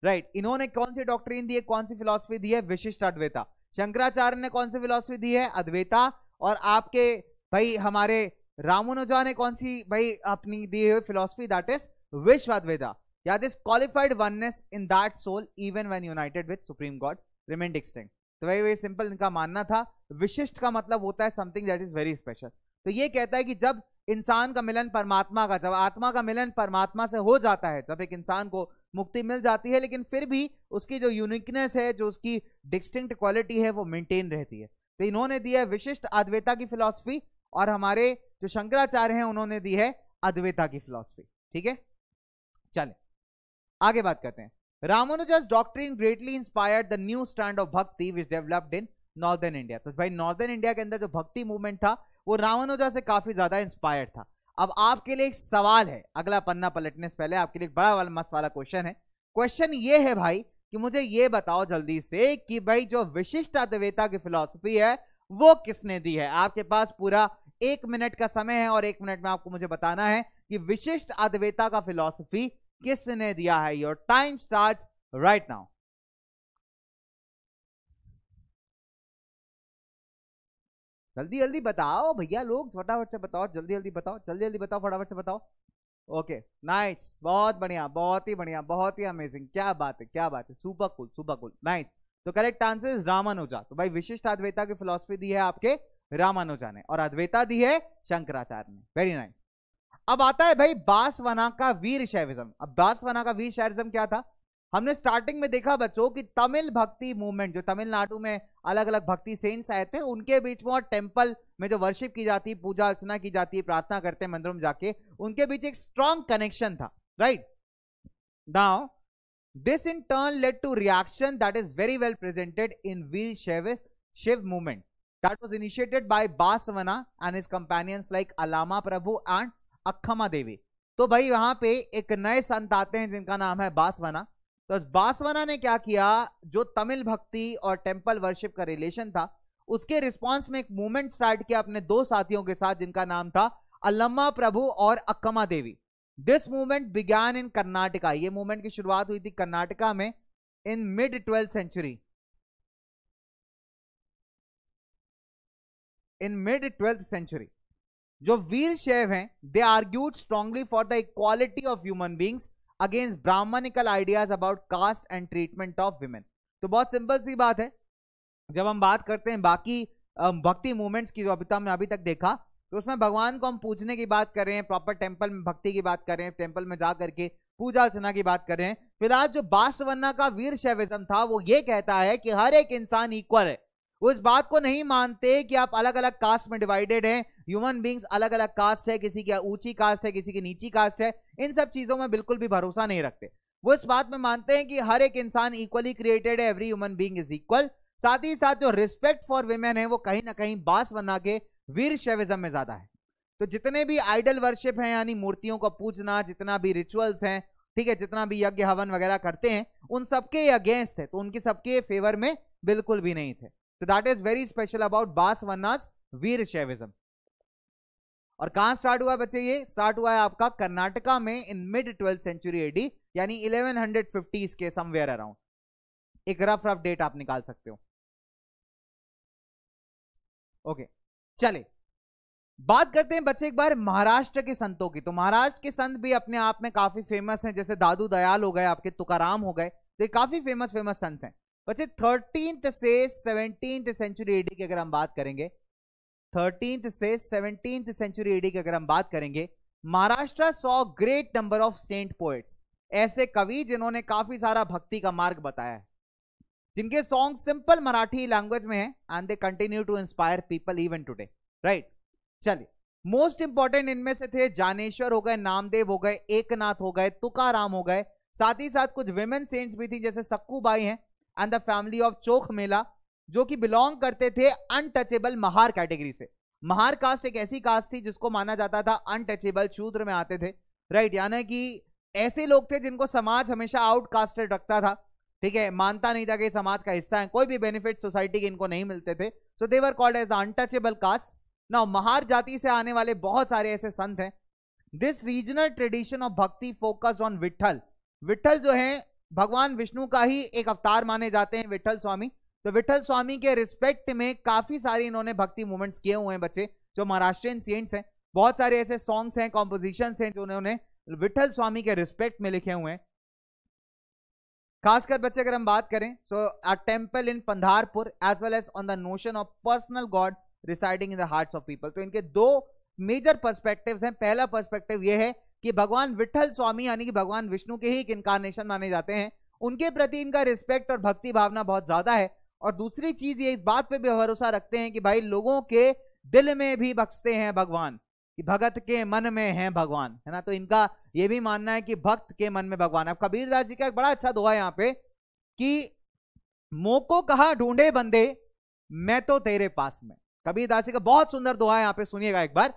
right इन्होंने कौन सी डॉक्ट्रीन दी है कौन सी फिलोसफी दी है विशिष्ट अद्वैता शंकराचार्य ने कौन सी फिलोसफी दी है अद्वैता और आपके भाई हमारे रामोनुजा ने कौन सी भाई अपनी दी हुई फिलोसफी दैट इज विश्व अद्वैता याद is qualified oneness in that soul even when united with supreme God remained extinct तो वही वही सिंपल इनका मानना था विशिष्ट का मतलब होता है something that is very special तो ये कहता है कि जब इंसान का मिलन परमात्मा का जब आत्मा का मिलन परमात्मा से हो जाता है जब एक इंसान को मुक्ति मिल जाती है लेकिन फिर भी उसकी जो यूनिकनेस है जो उसकी डिस्टिंक्ट क्वालिटी है वो मेंटेन रहती है तो इन्होंने दी है विशिष्ट अद्वैता की फिलॉसफी और हमारे जो शंकराचार्य हैं उन्होंने दी है अद्वैता की फिलॉसफी ठीक है चले आगे बात करते हैं doctor in greatly inspire the new stand of bhakti which developed in northern India तो भाई नॉर्दर्न इंडिया के अंदर जो भक्ति मूवमेंट था वो रामानुजा से काफी ज्यादा इंस्पायर्ड था अब आपके लिए एक सवाल है अगला पन्ना पलटने से पहले आपके लिए एक बड़ा वाला मस्त वाला क्वेश्चन है क्वेश्चन ये है भाई कि मुझे ये बताओ जल्दी से कि भाई जो विशिष्ट अद्वेता की फिलोसफी है वो किसने दी है आपके पास पूरा एक मिनट का समय है और एक मिनट में आपको मुझे बताना है कि विशिष्ट अद्वेता का फिलोसफी किसने दिया है your time start right now जल्दी जल्दी बताओ भैया लोग फटाफट से बताओ जल्दी जल्दी बताओ जल्दी जल्दी बताओ फटाफट से बताओ ओके नाइस बहुत बढ़िया बहुत ही बढ़िया बहुत ही अमेजिंग क्या बात है क्या बात है सुपर कुल सुपर कुल नाइस तो करेक्ट आंसर इज रामानुजा तो भाई विशिष्ट अद्वैता की फिलोसफी दी है आपके रामानुजा ने और अद्वैता दी है शंकराचार्य ने वेरी नाइस अब आता है भाई बासवना का वीर शैविज्म अब बासवना का वीर शैविज्म क्या था हमने स्टार्टिंग में देखा बच्चों कि तमिल भक्ति मूवमेंट जो तमिलनाडु में अलग अलग भक्ति सेंट्स आए थे उनके बीच में और टेम्पल में जो वर्शिप की जाती है पूजा अर्चना की जाती है प्रार्थना करते हैं मंदिरों में जाके उनके बीच एक स्ट्रांग कनेक्शन था right now this in turn let to reaction that is very well presented in Vira Shaiva Shiva movement that was initiated by Basavanna and is companions like Allama Prabhu and Akkama Devi तो भाई वहां पे एक नए संत आते हैं जिनका नाम है बासवना तो बासवना ने क्या किया जो तमिल भक्ति और टेम्पल वर्शिप का रिलेशन था उसके रिस्पॉन्स में एक मूवमेंट स्टार्ट किया अपने दो साथियों के साथ जिनका नाम था अल्लम्मा प्रभु और Akkama Devi this movement began in Karnataka ये मूवमेंट की शुरुआत हुई थी कर्नाटका में in mid twelfth century in mid twelfth century जो वीर शैव हैं they argued strongly for the equality of human beings against Brahmanical ideas about caste and treatment of women तो बहुत सिंपल सी बात है जब हम बात करते हैं बाकी भक्ति मूवमेंट्स की जो अभी तो हमने अभी तक देखा तो उसमें भगवान को हम पूजने की बात कर रहे हैं प्रॉपर टेम्पल में भक्ति की बात कर रहे हैं टेम्पल में जा करके पूजा अर्चना की बात कर रहे हैं फिलहाल जो बासवन्ना का वीर शैविज्म था वो ये कहता है कि हर एक इंसान इक्वल है वो इस बात को नहीं मानते कि आप अलग अलग कास्ट में डिवाइडेड हैं ह्यूमन बींग्स अलग अलग कास्ट है किसी की ऊंची कास्ट है किसी की नीची कास्ट है इन सब चीजों में बिल्कुल भी भरोसा नहीं रखते वो इस बात में मानते हैं कि हर एक इंसान इक्वली क्रिएटेड है every human being is equal साथ ही साथ जो रिस्पेक्ट फॉर वेमेन है वो कहीं ना कहीं बास बना के वीर शैविज्म में ज्यादा है तो जितने भी आइडल वर्शिप है यानी मूर्तियों को पूजना जितना भी रिचुअल्स हैं ठीक है जितना भी यज्ञ हवन वगैरह करते हैं उन सबके अगेंस्ट है तो उनके सबके फेवर में बिल्कुल भी नहीं थे तो that is very special about Basavanna वीर शैविज्म और कहाँ स्टार्ट हुआ बच्चे ये स्टार्ट हुआ है आपका कर्नाटका में in mid twelfth century AD यानी 1150s के समवेयर अराउंड एक रफ रफ डेट आप निकाल सकते हो ओके okay, चले बात करते हैं बच्चे एक बार महाराष्ट्र के संतों की तो महाराष्ट्र के संत भी अपने आप में काफी फेमस हैं जैसे दादू दयाल हो गए आपके तुकाराम हो गए तो ये काफी फेमस फेमस संत हैं बच्चे थर्टीन से सेवनटीन सेंचुरी एडी की अगर हम बात करेंगे थर्टींथ से सेवनटींथ सेंचुरी एडी की अगर हम बात करेंगे Maharashtra saw great number of saint poets ऐसे कवि जिन्होंने काफी सारा भक्ति का मार्ग बताया है जिनके सॉन्ग सिंपल मराठी लैंग्वेज में है and they continue to inspire people even today right चलिए मोस्ट इंपॉर्टेंट इनमें से थे जानेश्वर हो गए नामदेव हो गए एकनाथ हो गए तुकाराम हो गए साथ ही साथ कुछ विमेन सेंट्स भी थी जैसे सक्कू बाई हैं and the family of Chokhamela जो कि बिलोंग करते थे अनटचेबल महार कैटेगरी से महार कास्ट एक ऐसी कास्ट थी जिसको माना जाता था अनटचेबल शूद्र में आते थे राइट यानी कि ऐसे लोग थे जिनको समाज हमेशा आउटकास्टेड रखता था ठीक है मानता नहीं था कि समाज का हिस्सा है कोई भी बेनिफिट सोसाइटी के इनको नहीं मिलते थे so they were called as untouchable caste ना महार जाति से आने वाले बहुत सारे ऐसे संत हैं this regional tradition of bhakti focused on Vitthala Vitthala जो है भगवान विष्णु का ही एक अवतार माने जाते हैं विठल स्वामी तो विठल स्वामी के रिस्पेक्ट में काफी सारे इन्होंने भक्ति मूवमेंट्स किए हुए हैं बच्चे जो महाराष्ट्रियन सेंट्स हैं बहुत सारे ऐसे सॉन्ग्स हैं कॉम्पोजिशन हैं जो उन्होंने विठल स्वामी के रिस्पेक्ट में लिखे हुए हैं खासकर बच्चे अगर हम बात करें तो a temple in Pandharpur as well as on the notion of personal God residing in the heart of people तो इनके दो मेजर परस्पेक्टिव हैं पहला परस्पेक्टिव ये है कि भगवान विठल स्वामी यानी कि भगवान विष्णु के ही इनकारनेशन माने जाते हैं उनके प्रति इनका रिस्पेक्ट और भक्ति भावना बहुत ज्यादा है और दूसरी चीज ये इस बात पे भी भरोसा रखते हैं कि भाई लोगों के दिल में भी बख्शते हैं भगवान कि भगत के मन में है भगवान है ना तो इनका ये भी मानना है कि भक्त के मन में भगवान अब कबीरदास जी का एक बड़ा अच्छा दुआ है यहाँ पे कि मोको कहा ढूंढे बंदे मैं तो तेरे पास में कबीरदास जी का बहुत सुंदर दुआ है यहाँ पे सुनिएगा एक बार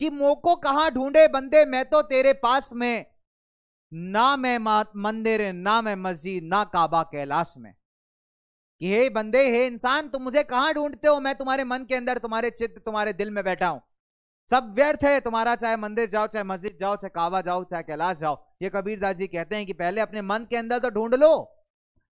कि मोको कहा ढूंढे बंदे मैं तो तेरे पास में ना मैं मंदिर ना मैं मस्जिद ना काबा कैलाश में हे बंदे हे इंसान तुम मुझे कहाँ ढूंढते हो मैं तुम्हारे मन के अंदर तुम्हारे चित्त तुम्हारे दिल में बैठा हूं सब व्यर्थ है तुम्हारा चाहे मंदिर जाओ चाहे मस्जिद जाओ चाहे कावा जाओ चाहे कैलाश जाओ ये कबीरदास जी कहते हैं कि पहले अपने मन के अंदर तो ढूंढ लो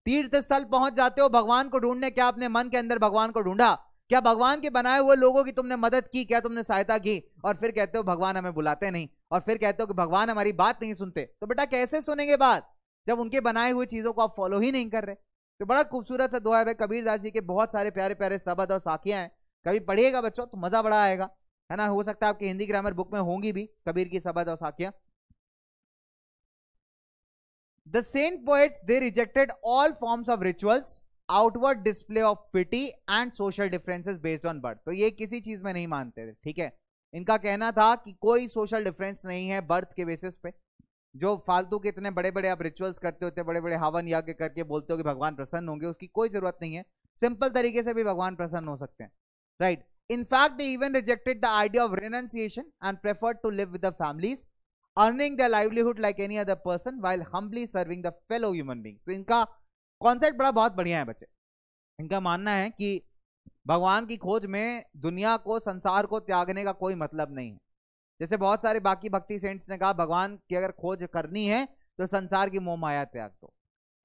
तीर्थ स्थल पहुंच जाते हो भगवान को ढूंढने क्या अपने मन के अंदर भगवान को ढूंढा क्या भगवान के बनाए हुए लोगों की तुमने मदद की क्या तुमने सहायता की और फिर कहते हो भगवान हमें बुलाते नहीं और फिर कहते हो कि भगवान हमारी बात नहीं सुनते तो बेटा कैसे सुनेंगे बात जब उनके बनाए हुए चीजों को आप फॉलो ही नहीं कर रहे तो बड़ा खूबसूरत सा दोहा है भाई कबीर दास जी के बहुत सारे प्यारे प्यारे शब्द और साखियाँ हैं कभी पढ़िएगा बच्चों तो मज़ा बड़ा आएगा है ना हो सकता है आपके हिंदी ग्रामर बुक में होंगी भी कबीर की शब्द और साखियाँ the saint poets they rejected all forms of rituals outward display of piety and social differences based on birth तो ये किसी चीज में नहीं मानते थे ठीक है इनका कहना था कि कोई सोशल डिफरेंस नहीं है बर्थ के बेसिस पे जो फालतू के इतने बड़े बड़े आप रिचुअल्स करते होते बड़े बड़े हवन यज्ञ करके बोलते हो कि भगवान प्रसन्न होंगे उसकी कोई जरूरत नहीं है सिंपल तरीके से भी भगवान प्रसन्न हो सकते हैं right in fact they even rejected the idea of renunciation and preferred to live with the families earning the livelihood like any other person while humbly serving the fellow human being इनका कॉन्सेप्ट बड़ा बहुत बढ़िया है बच्चे इनका मानना है कि भगवान की खोज में दुनिया को संसार को त्यागने का कोई मतलब नहीं है जैसे बहुत सारे बाकी भक्ति सेंट्स ने कहा भगवान की अगर खोज करनी है तो संसार की मोह माया त्याग दो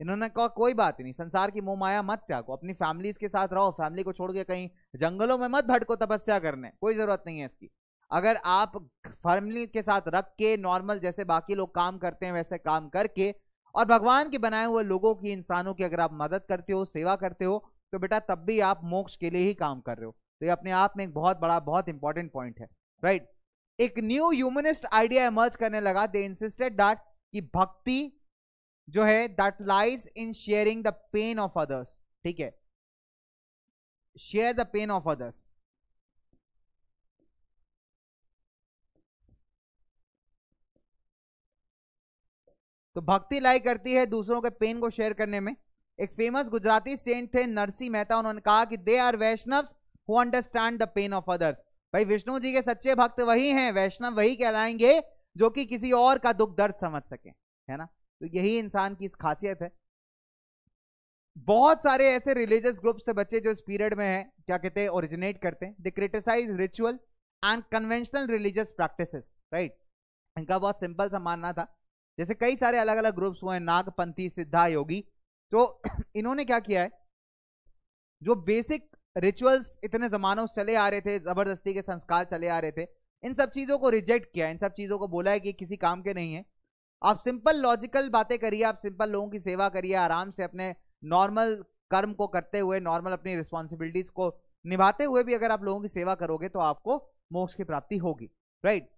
इन्होंने कहा कोई बात नहीं संसार की मोह माया मत त्यागो अपनी फैमिलीज के साथ रहो फैमिली को छोड़ के कहीं जंगलों में मत भटको तपस्या करने कोई जरूरत नहीं है इसकी अगर आप फैमिली के साथ रख के नॉर्मल जैसे बाकी लोग काम करते हैं वैसे काम करके और भगवान के बनाए हुए लोगों की इंसानों की अगर आप मदद करते हो सेवा करते हो तो बेटा तब भी आप मोक्ष के लिए ही काम कर रहे हो तो ये अपने आप में एक बहुत बड़ा बहुत इंपॉर्टेंट पॉइंट है राइट एक न्यू ह्यूमनिस्ट आइडिया इमर्ज करने लगा दे इंसिस्टेड दैट कि भक्ति जो है that lies in sharing the pain of others ठीक है share the pain of others तो भक्ति लाई करती है दूसरों के पेन को शेयर करने में एक फेमस गुजराती सेंट थे नरसी मेहता उन्होंने कहा कि they are Vaishnav who understand the pain of others भाई विष्णु जी के सच्चे भक्त वही हैं वैष्णव वही कहलाएंगे जो कि किसी और का दुख दर्द समझ सके है ना तो यही इंसान की इस खासियत है बहुत सारे ऐसे रिलीजियस ग्रुप्स थे बच्चे जो इस पीरियड में है क्या कहते हैं ओरिजिनेट करते हैं they criticise ritual and conventional religious practice right इनका बहुत सिंपल सा मानना था जैसे कई सारे अलग अलग ग्रुप्स हुए नागपंथी सिद्धा योगी तो [CLEARS THROAT] इन्होंने क्या किया है जो बेसिक रिचुअल्स इतने जमानों से चले आ रहे थे जबरदस्ती के संस्कार चले आ रहे थे इन सब चीज़ों को रिजेक्ट किया इन सब चीज़ों को बोला है कि किसी काम के नहीं है आप सिंपल लॉजिकल बातें करिए आप सिंपल लोगों की सेवा करिए आराम से अपने नॉर्मल कर्म को करते हुए नॉर्मल अपनी रिस्पॉन्सिबिलिटीज को निभाते हुए भी अगर आप लोगों की सेवा करोगे तो आपको मोक्ष की प्राप्ति होगी right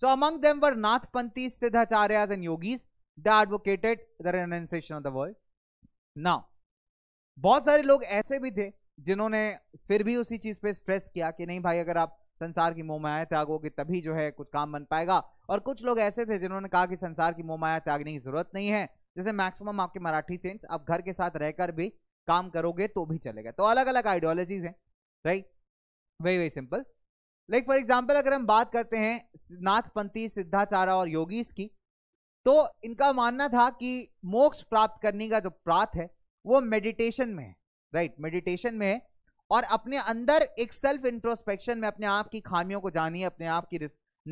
so among them were Nathpanthi Siddhacharya and yogis the advocated the renunciation of the world now बहुत सारे लोग ऐसे भी थे जिन्होंने फिर भी उसी चीज़ पे स्ट्रेस किया कि नहीं भाई अगर आप संसार की माया त्यागोगे तभी जो है कुछ काम बन पाएगा और कुछ लोग ऐसे थे जिन्होंने कहा कि संसार की माया त्यागने की जरूरत नहीं है जैसे मैक्सिमम आपके मराठी सेंस आप घर के साथ रहकर भी काम करोगे तो भी चलेगा तो अलग अलग आइडियोलॉजीज हैं right very very simple like for example अगर हम बात करते हैं नाथपंथी सिद्धाचारा और योगीस की तो इनका मानना था कि मोक्ष प्राप्त करने का जो प्रात है वो मेडिटेशन में है राइट right, मेडिटेशन में और अपने अंदर एक सेल्फ इंट्रोस्पेक्शन में अपने आप की खामियों को जानिए अपने आप की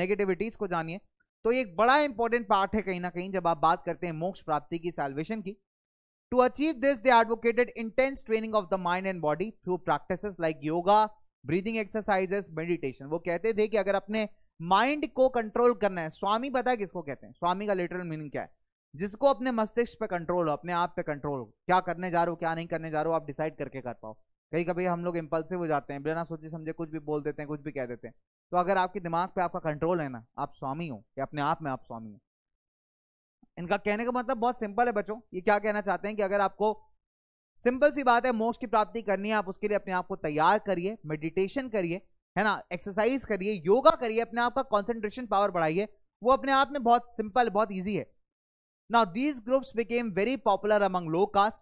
नेगेटिविटीज को जानिए तो ये एक बड़ा इंपॉर्टेंट पार्ट है कहीं ना कहीं जब आप बात करते हैं मोक्ष प्राप्ति की सेल्वेशन की to achieve this they advocated intense training of the mind and body through practice like yoga breathing exercises meditation वो कहते थे कि अगर अपने माइंड को कंट्रोल करना है स्वामी पता है किसको कहते हैं स्वामी का लिटरल मीनिंग क्या है जिसको अपने मस्तिष्क पे कंट्रोल हो अपने आप पे कंट्रोल हो क्या करने जा रहे हो क्या नहीं करने जा रहे हो आप डिसाइड करके कर पाओ कहीं कभी हम लोग इम्पल्सिव हो जाते हैं बिना सोचे समझे कुछ भी बोल देते हैं कुछ भी कह देते हैं तो अगर आपके दिमाग पे आपका कंट्रोल है ना आप स्वामी हो या अपने आप में आप स्वामी हो इनका कहने का मतलब बहुत सिंपल है बच्चों ये क्या कहना चाहते हैं कि अगर आपको सिंपल सी बात है मोक्ष की प्राप्ति करनी है आप उसके लिए अपने आप को तैयार करिए मेडिटेशन करिए है ना एक्सरसाइज करिए योगा करिए अपने आप का कॉन्सेंट्रेशन पावर बढ़ाइए वो अपने आप में बहुत सिंपल बहुत ईजी है Now, these groups became very popular among low caste.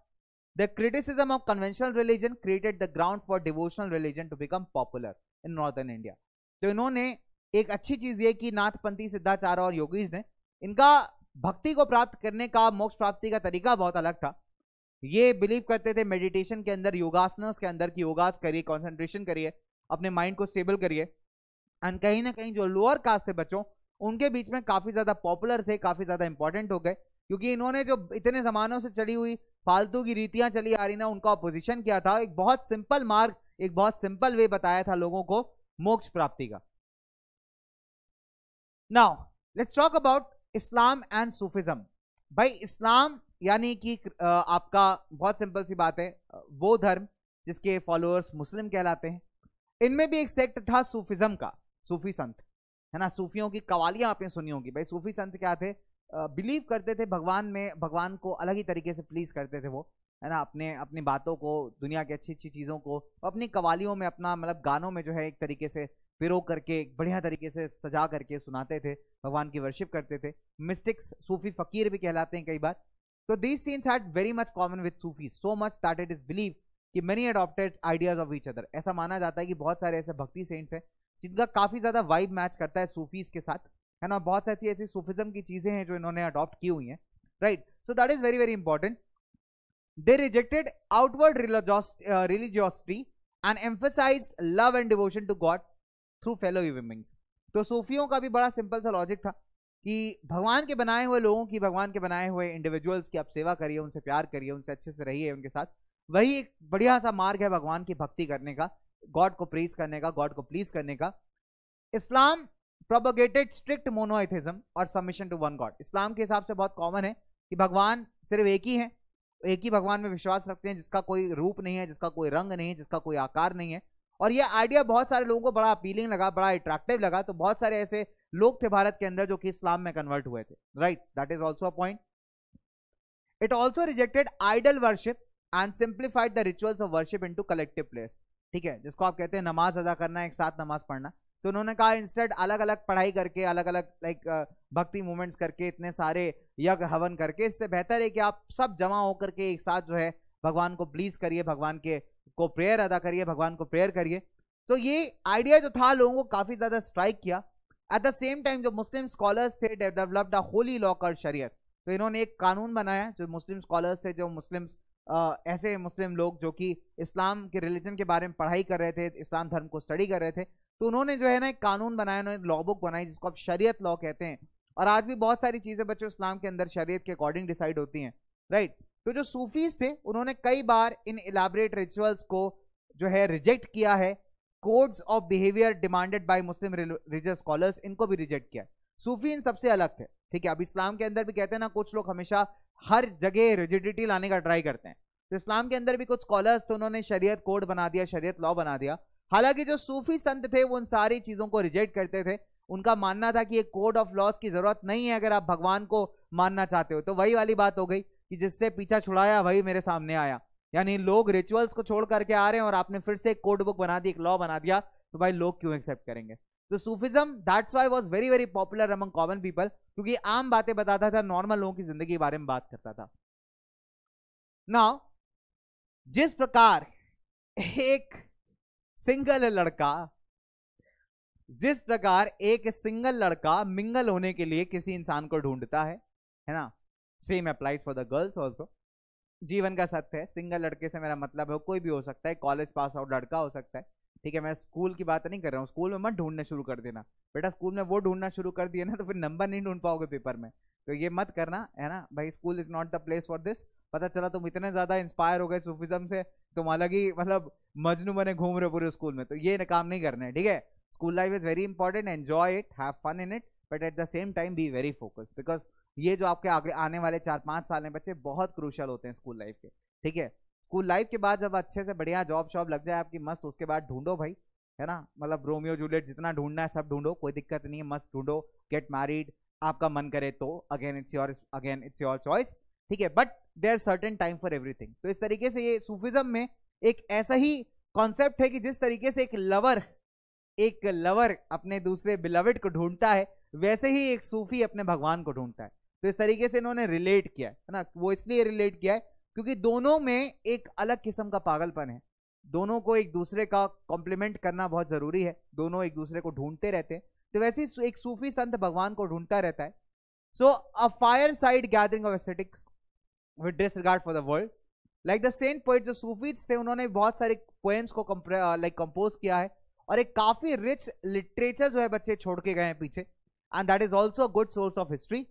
The criticism of conventional religion created the ground for devotional religion to become popular in northern India. तो इन्होंने एक अच्छी चीज ये कि नाथपंथी सिद्धाचार्य और yogis ne inka भक्ति को प्राप्त करने का मोक्ष प्राप्ति का तरीका बहुत अलग था ये बिलीव करते थे मेडिटेशन के अंदर योगासनों के अंदर की योगास करिए कंसंट्रेशन करिए अपने माइंड को स्टेबल करिए एंड कहीं ना कहीं जो लोअर कास्ट थे बच्चों उनके बीच में काफी ज्यादा पॉपुलर थे काफी ज्यादा इंपॉर्टेंट हो गए क्योंकि इन्होंने जो इतने जमानों से चली हुई फालतू की रीतियां चली आ रही ना उनका अपोजिशन किया था एक बहुत सिंपल मार्ग एक बहुत सिंपल वे बताया था लोगों को मोक्ष प्राप्ति का now let's talk about Islam and Sufism भाई इस्लाम यानी कि आपका बहुत सिंपल सी बात है वो धर्म जिसके फॉलोअर्स मुस्लिम कहलाते हैं इनमें भी एक सेक्ट था सूफिज्म का सूफी संत है ना सूफियों की कवालियां आपने सुनी होगी भाई सूफी संत क्या थे बिलीव करते थे भगवान में भगवान को अलग ही तरीके से प्लीज करते थे वो है ना अपने अपनी बातों को दुनिया की अच्छी अच्छी चीज़ों को अपनी कवालियों में अपना मतलब गानों में जो है एक तरीके से पिरो करके एक बढ़िया तरीके से सजा करके सुनाते थे भगवान की वर्शिप करते थे मिस्टिक्स सूफी फकीर भी कहलाते हैं कई बार तो these saints had very much common with Sufi so much that it is believe कि many adopted ideas of each other ऐसा माना जाता है कि बहुत सारे ऐसे भक्ति सेंट्स हैं जिनका काफ़ी ज़्यादा वाइब मैच करता है सूफीज के साथ है ना बहुत सारी ऐसी सूफिज्म की चीज़ें हैं जो इन्होंने अडॉप्ट की हुई हैं right so that is very very important they rejected outward religiosity and emphasise love and devotion to God through fellow beings तो सूफियों का भी बड़ा सिंपल सा लॉजिक था कि भगवान के बनाए हुए लोगों की भगवान के बनाए हुए इंडिविजुअल्स की आप सेवा करिए उनसे प्यार करिए उनसे अच्छे से रहिए उनके साथ वही एक बढ़िया सा मार्ग है भगवान की भक्ति करने का गॉड को प्रीज करने का गॉड को प्लीज करने का इस्लाम प्रोबोगेटेड स्ट्रिक्ट मोनोइथिज्म और सबमिशन टू वन गॉड इस्लाम के हिसाब से बहुत कॉमन है कि भगवान सिर्फ एक ही है एक ही भगवान में विश्वास रखते हैं जिसका कोई रूप नहीं है जिसका कोई रंग नहीं है जिसका कोई आकार नहीं है और यह आइडिया बहुत सारे लोगों को बड़ा अपीलिंग लगा बड़ा अट्रैक्टिव लगा तो बहुत सारे ऐसे लोग थे भारत के अंदर जो कि इस्लाम में कन्वर्ट हुए थे right that is also a point it also rejected idol worship and simplified the rituals of worship in collective place ठीक है जिसको आप कहते हैं नमाज अदा करना एक साथ नमाज पढ़ना तो उन्होंने कहा इंस्टेड अलग अलग पढ़ाई करके अलग अलग लाइक भक्ति मूवमेंट्स करके इतने सारे यज्ञ हवन करके इससे बेहतर है कि आप सब जमा होकर के एक साथ जो है भगवान को प्लीज करिए भगवान के को प्रेयर अदा करिए भगवान को प्रेयर करिए तो ये आइडिया जो था लोगों को काफ़ी ज़्यादा स्ट्राइक किया एट द सेम टाइम जो मुस्लिम स्कॉलर्स थे डेवलप्ड अ होली लॉ कर शरीयत तो इन्होंने एक कानून बनाया जो मुस्लिम स्कॉलर्स थे जो मुस्लिम ऐसे मुस्लिम लोग जो कि इस्लाम के रिलीजन के बारे में पढ़ाई कर रहे थे इस्लाम धर्म को स्टडी कर रहे थे तो उन्होंने जो है ना एक कानून बनाया उन्होंने लॉ बुक बनाई जिसको आप शरीयत लॉ कहते हैं और आज भी बहुत सारी चीज़ें बच्चों इस्लाम के अंदर शरीयत के अकॉर्डिंग डिसाइड होती हैं राइट तो जो सूफीज थे उन्होंने कई बार इन इलाबरेट रिचुअल्स को जो है रिजेक्ट किया है codes of behaviour demanded by Muslim religious scholars इनको भी रिजेक्ट किया है सूफी इन सबसे अलग थे ठीक है अब इस्लाम के अंदर भी कहते हैं ना कुछ लोग हमेशा हर जगह रिजिडिटी लाने का ट्राई करते हैं तो इस्लाम के अंदर भी कुछ स्कॉलर्स तो उन्होंने शरीयत कोड बना दिया शरीयत लॉ बना दिया हालांकि जो सूफी संत थे वो उन सारी चीज़ों को रिजेक्ट करते थे उनका मानना था कि एक कोड ऑफ लॉस की ज़रूरत नहीं है अगर आप भगवान को मानना चाहते हो तो वही वाली बात हो गई कि जिससे पीछा छुड़ाया वही मेरे सामने आया यानी लोग रिचुअल्स को छोड़ करके आ रहे हैं और आपने फिर से एक कोड बुक बना दी एक लॉ बना दिया तो भाई लोग क्यों एक्सेप्ट करेंगे तो Sufism that's why was very very popular among common people क्योंकि आम बातें बताता था नॉर्मल लोगों की जिंदगी के बारे में बात करता था ना जिस प्रकार एक सिंगल लड़का जिस प्रकार एक सिंगल लड़का मिंगल होने के लिए किसी इंसान को ढूंढता है है ना same applies for the girls also जीवन का सत्य है सिंगल लड़के से मेरा मतलब है कोई भी हो सकता है कॉलेज पास आउट लड़का हो सकता है ठीक है मैं स्कूल की बात नहीं कर रहा हूँ स्कूल में मत ढूंढने शुरू कर देना बेटा स्कूल में वो ढूंढना शुरू कर दिया ना तो फिर नंबर नहीं ढूंढ पाओगे पेपर में तो ये मत करना है ना भाई school is not the place for this पता चला तुम इतने ज़्यादा इंस्पायर हो गए सूफिज्म से तुम अलग ही मतलब मजनू बने घूम रहे हो पूरे स्कूल में तो ये काम नहीं करना है ठीक है school life is very important enjoy it have fun in it but at the same time be very focus because ये जो आपके आगे आने वाले चार पाँच साल में बच्चे बहुत क्रूशल होते हैं स्कूल लाइफ के ठीक है स्कूल लाइफ के बाद जब अच्छे से बढ़िया जॉब शॉब लग जाए आपकी मस्त उसके बाद ढूंढो भाई है ना मतलब रोमियो जूलियट जितना ढूंढना है सब ढूंढो कोई दिक्कत नहीं है मस्त ढूंढो गेट मैरिड आपका मन करे तो again it's your again it's your choice ठीक है but are certain time for everything तो इस तरीके से ये सूफिज्म में एक ऐसा ही कॉन्सेप्ट है कि जिस तरीके से एक लवर एक लवर अपने दूसरे बिलवड को ढूंढता है वैसे ही एक सूफी अपने भगवान को ढूंढता है तो इस तरीके से इन्होंने रिलेट किया है ना वो इसलिए रिलेट किया है क्योंकि दोनों में एक अलग किस्म का पागलपन है दोनों को एक दूसरे का कॉम्प्लीमेंट करना बहुत ज़रूरी है दोनों एक दूसरे को ढूंढते रहते हैं तो वैसे ही एक सूफी संत भगवान को ढूंढता रहता है so a fireside gathering of ascetics with disregard for the world like the saint poet जो सूफीज थे उन्होंने बहुत सारे पोएम्स को लाइक कंपोज uh, किया है और एक काफी रिच लिटरेचर जो है बच्चे छोड़ के गए हैं पीछे and that is also good source of history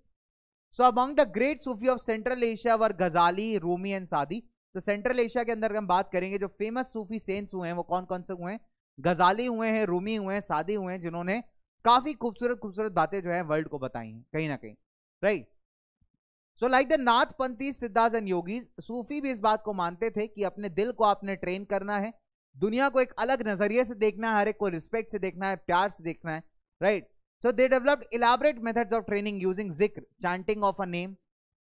so among the great Sufi of central Asia were Ghazali Rumi and सादी तो सेंट्रल एशिया के अंदर हम बात करेंगे जो फेमस सूफी सेंट्स हुए हैं वो कौन कौन से हुए हैं गजाली हुए हैं रूमी हुए हैं सादी हुए हैं जिन्होंने काफी खूबसूरत खूबसूरत बातें जो है वर्ल्ड को बताई हैं कहीं ना कहीं right so like the Nathpanthi Siddharth and yogi Sufi भी इस बात को मानते थे कि अपने दिल को आपने ट्रेन करना है दुनिया को एक अलग नजरिए से देखना है हर एक को रिस्पेक्ट से देखना है प्यार से देखना है right so they developed elaborate methods of training using zikr chanting of a name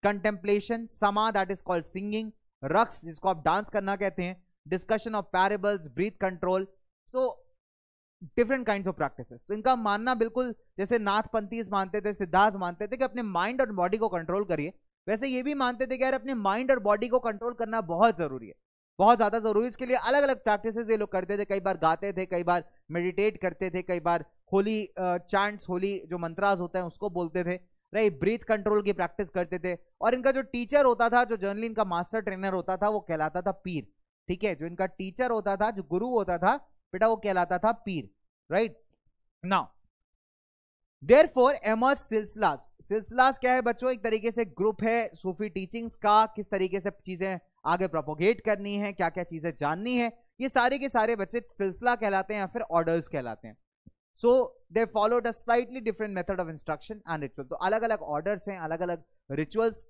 contemplation sama that is called singing raqs जिसको आप डांस करना कहते हैं discussion of parables breath control so different kind of practice तो इनका मानना बिल्कुल जैसे नाथपंथी मानते थे सिद्धार्थ मानते थे कि अपने माइंड और बॉडी को कंट्रोल करिए वैसे ये भी मानते थे कि यार अपने माइंड और बॉडी को कंट्रोल करना बहुत जरूरी है बहुत ज़्यादा ज़रूरी इसके लिए अलग अलग प्रैक्टिस ये लोग करते थे कई बार गाते थे कई बार मेडिटेट करते थे कई बार होली चांट्स होली जो मंत्राज होते हैं उसको बोलते थे राइट ब्रीथ कंट्रोल की प्रैक्टिस करते थे और इनका जो टीचर होता था जो जर्नली इनका मास्टर ट्रेनर होता था वो कहलाता था पीर ठीक है जो इनका टीचर होता था जो गुरु होता था बेटा वो कहलाता था पीर right now therefore emerged silsilas silsilas क्या है बच्चों एक तरीके से ग्रुप है सूफी टीचिंग्स का किस तरीके से चीजें आगे प्रोपोगेट करनी है क्या क्या चीजें जाननी है ये सारे के सारे बच्चे सिलसिला कहलाते हैं या फिर ऑर्डर्स कहलाते हैं so they followed a slightly different method of instruction and ritual तो अलग अलग ऑर्डर्स हैं अलग अलग रिचुअल्स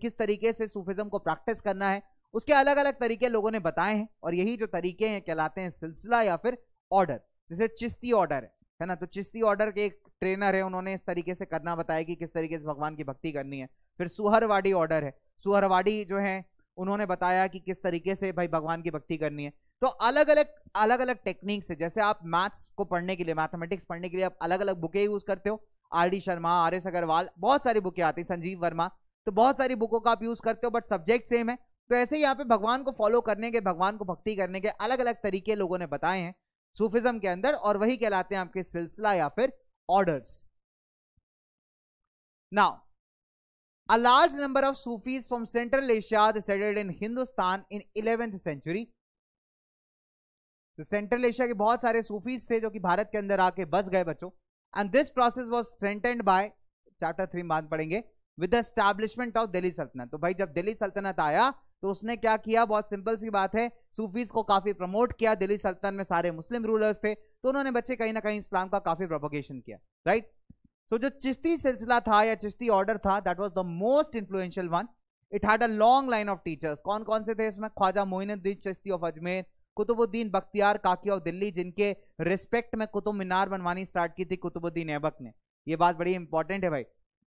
किस तरीके से सूफिज्म को प्रैक्टिस करना है उसके अलग अलग तरीके लोगों ने बताए हैं और यही जो तरीके हैं कहलाते हैं सिलसिला या फिर ऑर्डर जैसे चिश्ती ऑर्डर है है ना तो चिश्ती ऑर्डर के एक ट्रेनर है उन्होंने इस तरीके से करना बताया कि किस तरीके से भगवान की भक्ति करनी है फिर सुहरवाडी ऑर्डर है सुहरवाडी जो है उन्होंने बताया कि किस तरीके से भाई भगवान की भक्ति करनी है तो अलग अलग अलग अलग टेक्निक्स है जैसे आप मैथ्स को पढ़ने के लिए मैथमेटिक्स पढ़ने के लिए आप अलग अलग बुकें यूज करते हो R D Sharma R S Agarwal बहुत सारी बुकें आती हैं संजीव वर्मा तो बहुत सारी बुकों का आप यूज करते हो बट सब्जेक्ट सेम है तो ऐसे ही यहाँ पे भगवान को फॉलो करने के भगवान को भक्ति करने के अलग अलग तरीके लोगों ने बताए हैं सूफिज्म के अंदर और वही कहलाते हैं आपके सिलसिला या फिर orders now a large number of Sufis from central Asia settled in Hindustan in eleventh century तो सेंट्रल एशिया के बहुत सारे सूफीज थे जो कि भारत के अंदर आके बस गए बच्चों and this process was strengthened by chapter three बात पढ़ेंगे विद एस्टैब्लिशमेंट ऑफ दिल्ली सल्तनत तो भाई जब दिल्ली सल्तनत आया तो उसने क्या किया बहुत सिंपल सी बात है सूफीज को काफ़ी प्रमोट किया दिल्ली सल्तन में सारे मुस्लिम रूलर्स थे तो उन्होंने बच्चे कहीं ना कहीं इस्लाम का काफ़ी प्रोपोगेशन किया राइट सो so, जो चिश्ती सिलसिला था या चिश्ती ऑर्डर था that was the most influential one it had a long line of teachers कौन कौन से थे इसमें ख्वाजा मोइनुद्दीन चिश्ती ऑफ अजमेर कुतुबुद्दीन बख्तियार काकी ऑफ दिल्ली जिनके रिस्पेक्ट में कुतुब मीनार बनवानी स्टार्ट की थी कुतुबुद्दीन ऐबक ने ये बात बड़ी इंपॉर्टेंट है भाई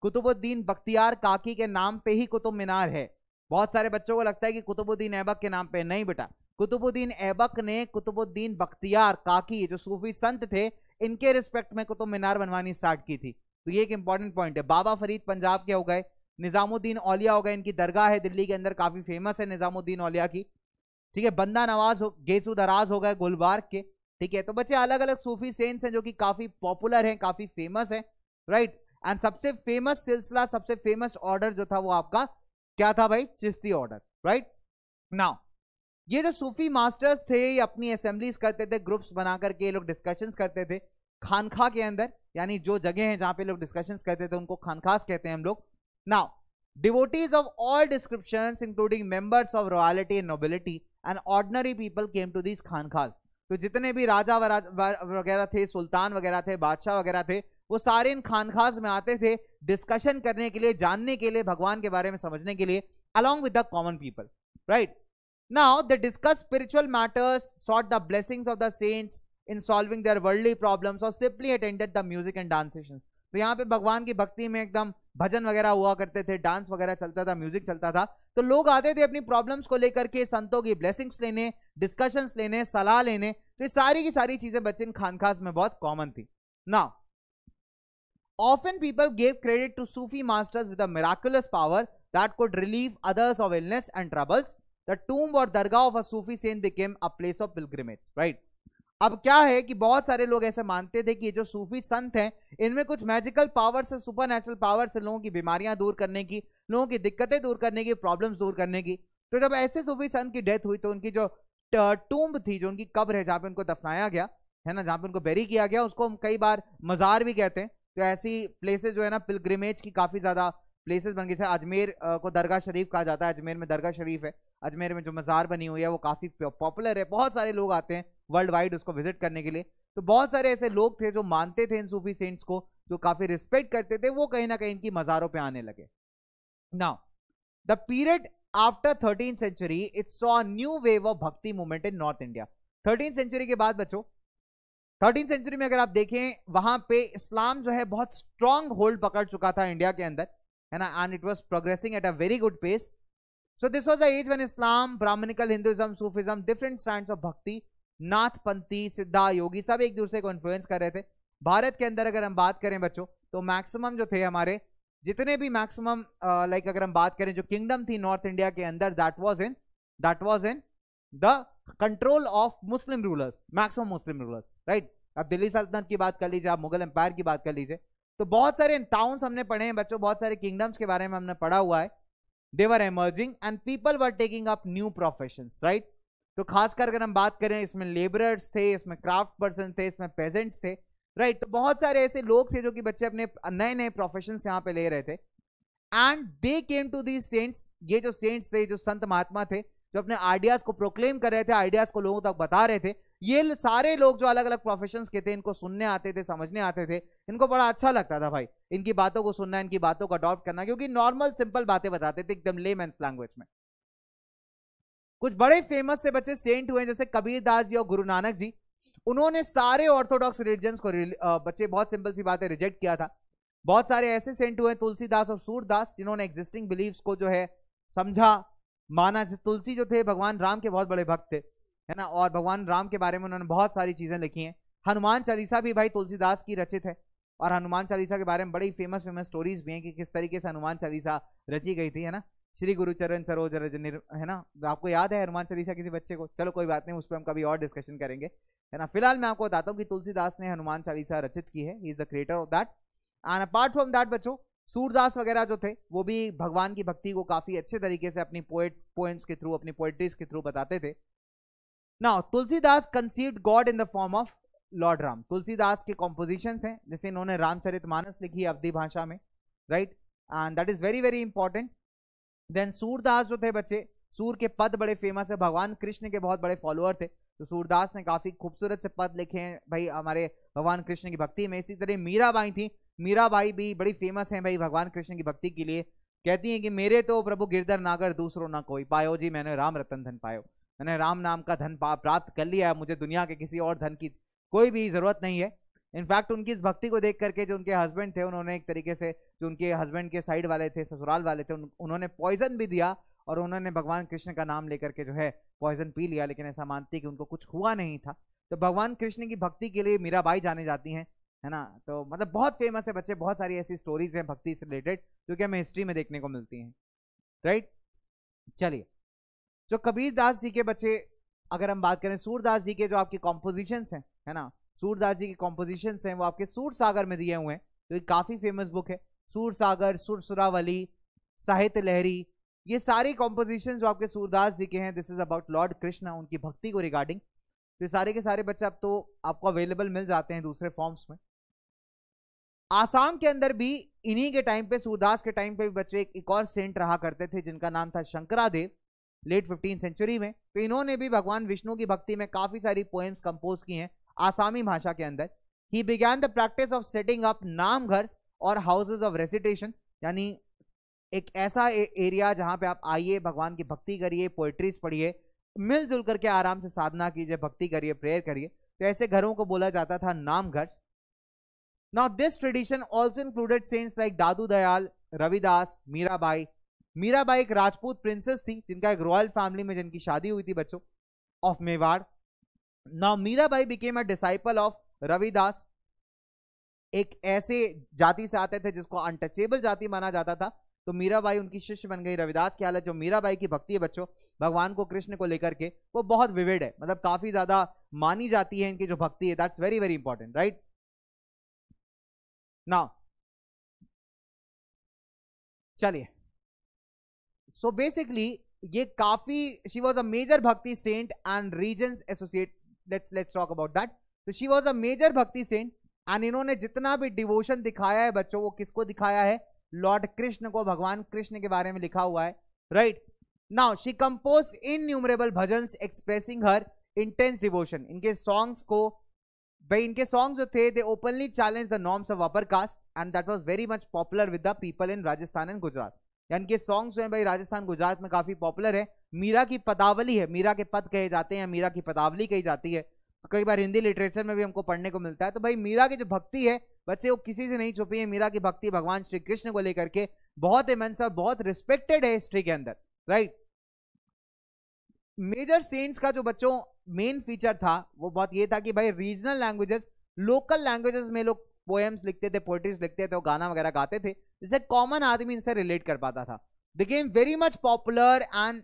कुतुबुद्दीन बख्तियार काकी के नाम पे ही कुतुब मीनार है बहुत सारे बच्चों को लगता है कि कुतुबुद्दीन ऐबक के नाम पे नहीं बेटा कुतुबुद्दीन ऐबक ने कुतुबुद्दीन बख्तियार काकी जो सूफी संत थे इनके रिस्पेक्ट में कुतुब मीनार बनवानी स्टार्ट की थी तो ये एक इंपॉर्टेंट पॉइंट है बाबा फरीद पंजाब के हो गए निज़ामुद्दीन औलिया हो गए इनकी दरगाह है दिल्ली के अंदर काफ़ी फेमस है निज़ामुद्दीन औलिया की ठीक है बंदा नवाज हो गेसू दराज हो गए गुलबार्ग के ठीक है तो बच्चे अलग अलग सूफी सेंस हैं जो कि काफ़ी पॉपुलर हैं काफ़ी फेमस हैं राइट एंड सबसे फेमस सिलसिला सबसे फेमस ऑर्डर जो था वो आपका क्या था भाई चिश्ती ऑर्डर राइट नाउ ये जो सूफी मास्टर्स थे ये अपनी असेंबलीज करते थे ग्रुप्स बना करके ये लोग डिस्कशंस करते थे खानखा के अंदर यानी जो जगह है जहां पे लोग डिस्कशंस करते थे उनको खानखास कहते हैं हम लोग now devotees of all description including members of royalty and nobility and ordinary people came to these khanqahs तो जितने भी राजा वगैरह थे सुल्तान वगैरह थे बादशाह वगैरह थे वो सारे इन खानखास में आते थे डिस्कशन करने के लिए जानने के लिए भगवान के बारे में समझने के लिए along with the common people right Now they discuss spiritual matters, sought the blessings of the saints in solving their worldly problems or simply attended the music and dance sessions. तो यहाँ पे भगवान की भक्ति में एकदम भजन वगैरह हुआ करते थे डांस वगैरह चलता था म्यूजिक चलता था तो लोग आते थे अपनी प्रॉब्लम्स को लेकर के संतों की ब्लेसिंग्स लेने डिस्कशंस लेने सलाह लेने तो ये सारी की सारी चीजें बच्चिन खानखास में बहुत कॉमन थी ना often people gave credit to Sufi masters with a miraculous power that could relieve others of illness and troubles the tomb or dargah of a sufi saint became a place of pilgrimage right अब क्या है कि बहुत सारे लोग ऐसे मानते थे कि ये जो सूफी संत हैं इनमें कुछ मैजिकल पावर से सुपर नेचुरल पावर से लोगों की बीमारियां दूर करने की लोगों की दिक्कतें दूर करने की प्रॉब्लम्स दूर करने की तो जब ऐसे सूफी संत की डेथ हुई तो उनकी जो टूम्ब थी जो उनकी कब्र है जहाँ पे उनको दफनाया गया है ना जहाँ पे उनको बेरी किया गया उसको हम कई बार मज़ार भी कहते हैं तो ऐसी प्लेसेज जो है ना पिलग्रिमेज की काफ़ी ज़्यादा प्लेसेस बन गई जैसे अजमेर को दरगाह शरीफ कहा जाता है अजमेर में दरगाह शरीफ है अजमेर में जो मज़ार बनी हुई है वो काफ़ी पॉपुलर है बहुत सारे लोग आते हैं वर्ल्ड वाइड उसको विजिट करने के लिए तो बहुत सारे ऐसे लोग थे जो मानते थे इन सूफी सेंट्स को जो काफ़ी रिस्पेक्ट करते थे वो कहीं ना कहीं इनकी मज़ारों पर आने लगे now the period after thirteen century it's so new wave of bhakti movement in north India thirteen century के बाद बच्चों थर्टीन सेंचुरी में अगर आप देखें वहां पे इस्लाम जो है बहुत स्ट्रांग होल्ड पकड़ चुका था इंडिया के अंदर and, and it was progressing at a very good pace. So this was the age when Islam, Brahminical Hinduism, Sufism, different strands of Bhakti, नाथ पंथी सिद्धा योगी सब एक दूसरे को इन्फ्लुएंस कर रहे थे भारत के अंदर अगर हम बात करें बच्चों तो मैक्सिमम जो थे हमारे जितने भी मैक्सिमम लाइक अगर हम बात करें जो किंगडम थी नॉर्थ इंडिया के अंदर that was in that was in the control of Muslim rulers maximum Muslim rulers right अब दिल्ली सल्तनत की बात कर लीजिए आप मुगल एम्पायर की बात कर लीजिए तो बहुत सारे टाउन्स हमने पढ़े हैं बच्चों बहुत सारे किंगडम्स के बारे में हमने पढ़ा हुआ है they were emerging and people were taking up new profession right तो खासकर अगर हम बात करें इसमें लेबरर्स थे इसमें क्राफ्ट पर्सन थे इसमें पेजेंट्स थे राइट right, तो बहुत सारे ऐसे लोग थे जो कि बच्चे अपने नए नए प्रोफेशन यहाँ पे ले रहे थे and they came to the saints ये जो सेंट्स थे जो संत महात्मा थे जो अपने आइडियाज को प्रोक्लेम कर रहे थे आइडियाज को लोगों तक बता रहे थे ये सारे लोग जो अलग अलग प्रोफेशन के थे इनको सुनने आते थे समझने आते थे इनको बड़ा अच्छा लगता था भाई इनकी बातों को सुनना इनकी बातों को अडॉप्ट करना क्योंकि नॉर्मल सिंपल बातें बताते थे एकदम लेम लैंग्वेज में कुछ बड़े फेमस से बच्चे सेंट हुए जैसे कबीर दास जी और गुरु नानक जी उन्होंने सारे ऑर्थोडॉक्स रिलीजन को बच्चे बहुत सिंपल सी बातें रिजेक्ट किया था बहुत सारे ऐसे सेंट हुए तुलसीदास और सूरदास जिन्होंने एग्जिस्टिंग बिलीव को जो है समझा माना तुलसी जो थे भगवान राम के बहुत बड़े भक्त थे है ना और भगवान राम के बारे में उन्होंने बहुत सारी चीज़ें लिखी हैं हनुमान चालीसा भी भाई तुलसीदास की रचित है और हनुमान चालीसा के बारे में बड़ी फेमस फेमस स्टोरीज भी हैं कि किस तरीके से हनुमान चालीसा रची गई थी है ना श्री गुरुचरण सरोज रज है ना आपको याद है हनुमान चालीसा किसी बच्चे को चलो कोई बात नहीं उस पर हम कभी और डिस्कशन करेंगे है ना फिलहाल मैं आपको बताता हूँ कि तुलसीदास ने हनुमान चालीसा रचित की है is the creator of that and apart from that बच्चों सूरदास वगैरह जो थे वो भी भगवान की भक्ति को काफ़ी अच्छे तरीके से अपनी पोएट्स पोएम्स के थ्रू अपनी पोएट्रीज के थ्रू बताते थे now Tulsidas conceive God in the form of lord Ram Tulsidas के कॉम्पोजिशन हैं जैसे इन्होंने रामचरित मानस लिखी अवधि भाषा में right and that is very very important then Surdas जो थे बच्चे सूर के पद बड़े फेमस है भगवान कृष्ण के बहुत बड़े फॉलोअर थे तो सूरदास ने काफी खूबसूरत से पद लिखे हैं भाई हमारे भगवान कृष्ण की भक्ति में इसी तरह मीराबाई थी मीराबाई भी बड़ी फेमस हैं भाई भगवान कृष्ण की भक्ति के लिए कहती हैं कि मेरे तो प्रभु गिरधर नागर दूसरो ना कोई पायो जी मैंने राम रतन धन पायो मैंने राम नाम का धन प्राप्त कर लिया है मुझे दुनिया के किसी और धन की कोई भी ज़रूरत नहीं है इनफैक्ट उनकी इस भक्ति को देख करके जो उनके हस्बैंड थे उन्होंने एक तरीके से जो उनके हस्बैंड के साइड वाले थे ससुराल वाले थे उन, उन्होंने पॉइजन भी दिया और उन्होंने भगवान कृष्ण का नाम लेकर के जो है पॉइजन पी लिया लेकिन ऐसा मानती कि उनको कुछ हुआ नहीं था तो भगवान कृष्ण की भक्ति के लिए मीराबाई जाने जाती हैं है ना तो मतलब बहुत फेमस है बच्चे बहुत सारी ऐसी स्टोरीज हैं भक्ति से रिलेटेड जो कि हमें हिस्ट्री में देखने को मिलती हैं राइट चलिए जो कबीर दास जी के बच्चे अगर हम बात करें सूरदास जी के जो आपके कॉम्पोजिशन हैं है ना सूरदास जी के कॉम्पोजिशन हैं वो आपके सूर सागर में दिए हुए हैं तो ये काफ़ी फेमस बुक है सूर सागर सुरसुरावली साहित्य लहरी ये सारी कॉम्पोजिशन जो आपके सूरदास जी के हैं this is about lord Krishna उनकी भक्ति को रिगार्डिंग तो ये सारे के सारे बच्चे अब तो आपको अवेलेबल मिल जाते हैं दूसरे फॉर्म्स में आसाम के अंदर भी इन्हीं के टाइम पे सूरदास के टाइम पे भी बच्चे एक, एक और सेंट रहा करते थे जिनका नाम था शंकरादेव लेट फिफ्टीन सेंचुरी में तो इन्होंने भी भगवान विष्णु की भक्ति में काफ़ी सारी पोएम्स कंपोज की हैं आसामी भाषा के अंदर ही began the practice of setting up naam ghar और हाउसेज ऑफ रेसिटेशन यानी एक ऐसा एरिया जहाँ पे आप आइए भगवान की भक्ति करिए पोइट्रीज पढ़िए मिलजुल करके आराम से साधना कीजिए भक्ति करिए प्रेयर करिए तो ऐसे घरों को बोला जाता था naam ghar now this tradition also included saints like Dadu Dayal Ravidas Mirabai Mirabai एक राजपूत प्रिंसेस थी जिनका एक रॉयल फैमिली में जिनकी शादी हुई थी बच्चों of Mewar now Mirabai became a disciple of Ravidas एक ऐसे जाति से आते थे जिसको अनटचेबल जाति माना जाता था तो मीराबाई उनकी शिष्य बन गई रविदास की हालत जो मीराबाई की भक्ति है बच्चों भगवान को कृष्ण को लेकर के वो बहुत विविड है मतलब काफी ज्यादा मानी जाती है इनकी जो भक्ति है that's very very important right ना चलिए सो बेसिकली ये काफी she was a major bhakti saint and region associate let's let's talk about that तो she was a major bhakti saint and इन्होंने जितना भी डिवोशन दिखाया है बच्चों वो किसको दिखाया है लॉर्ड कृष्ण को भगवान कृष्ण के बारे में लिखा हुआ है right now she compose innumerable bhajan expressing her intense devotion इनके सॉन्ग्स को भाई इनके सॉन्ग जो थे they openly challenge the norms of upper caste and that was very much popular with the people in Rajasthan and Gujarat यानी कि सॉन्ग्स जो है भाई राजस्थान गुजरात में काफी पॉपुलर है मीरा की पदावली है मीरा के पद कहे जाते हैं मीरा की पदावली कही जाती है तो कई बार हिंदी लिटरेचर में भी हमको पढ़ने को मिलता है तो भाई मीरा की जो भक्ति है बच्चे वो किसी से नहीं छुपी है मीरा की भक्ति भगवान श्री कृष्ण को लेकर के बहुत इमेंस और बहुत रिस्पेक्टेड है हिस्ट्री के अंदर राइट मेजर सेंट्स का जो बच्चों मेन फीचर था वो बहुत ये था कि भाई रीजनल लैंग्वेजेस लोकल लैंग्वेजेस में लोग पोएम्स लिखते थे पोइट्रीज लिखते थे और गाना वगैरह गाते थे जिसे कॉमन आदमी इनसे रिलेट कर पाता था the game very much popular and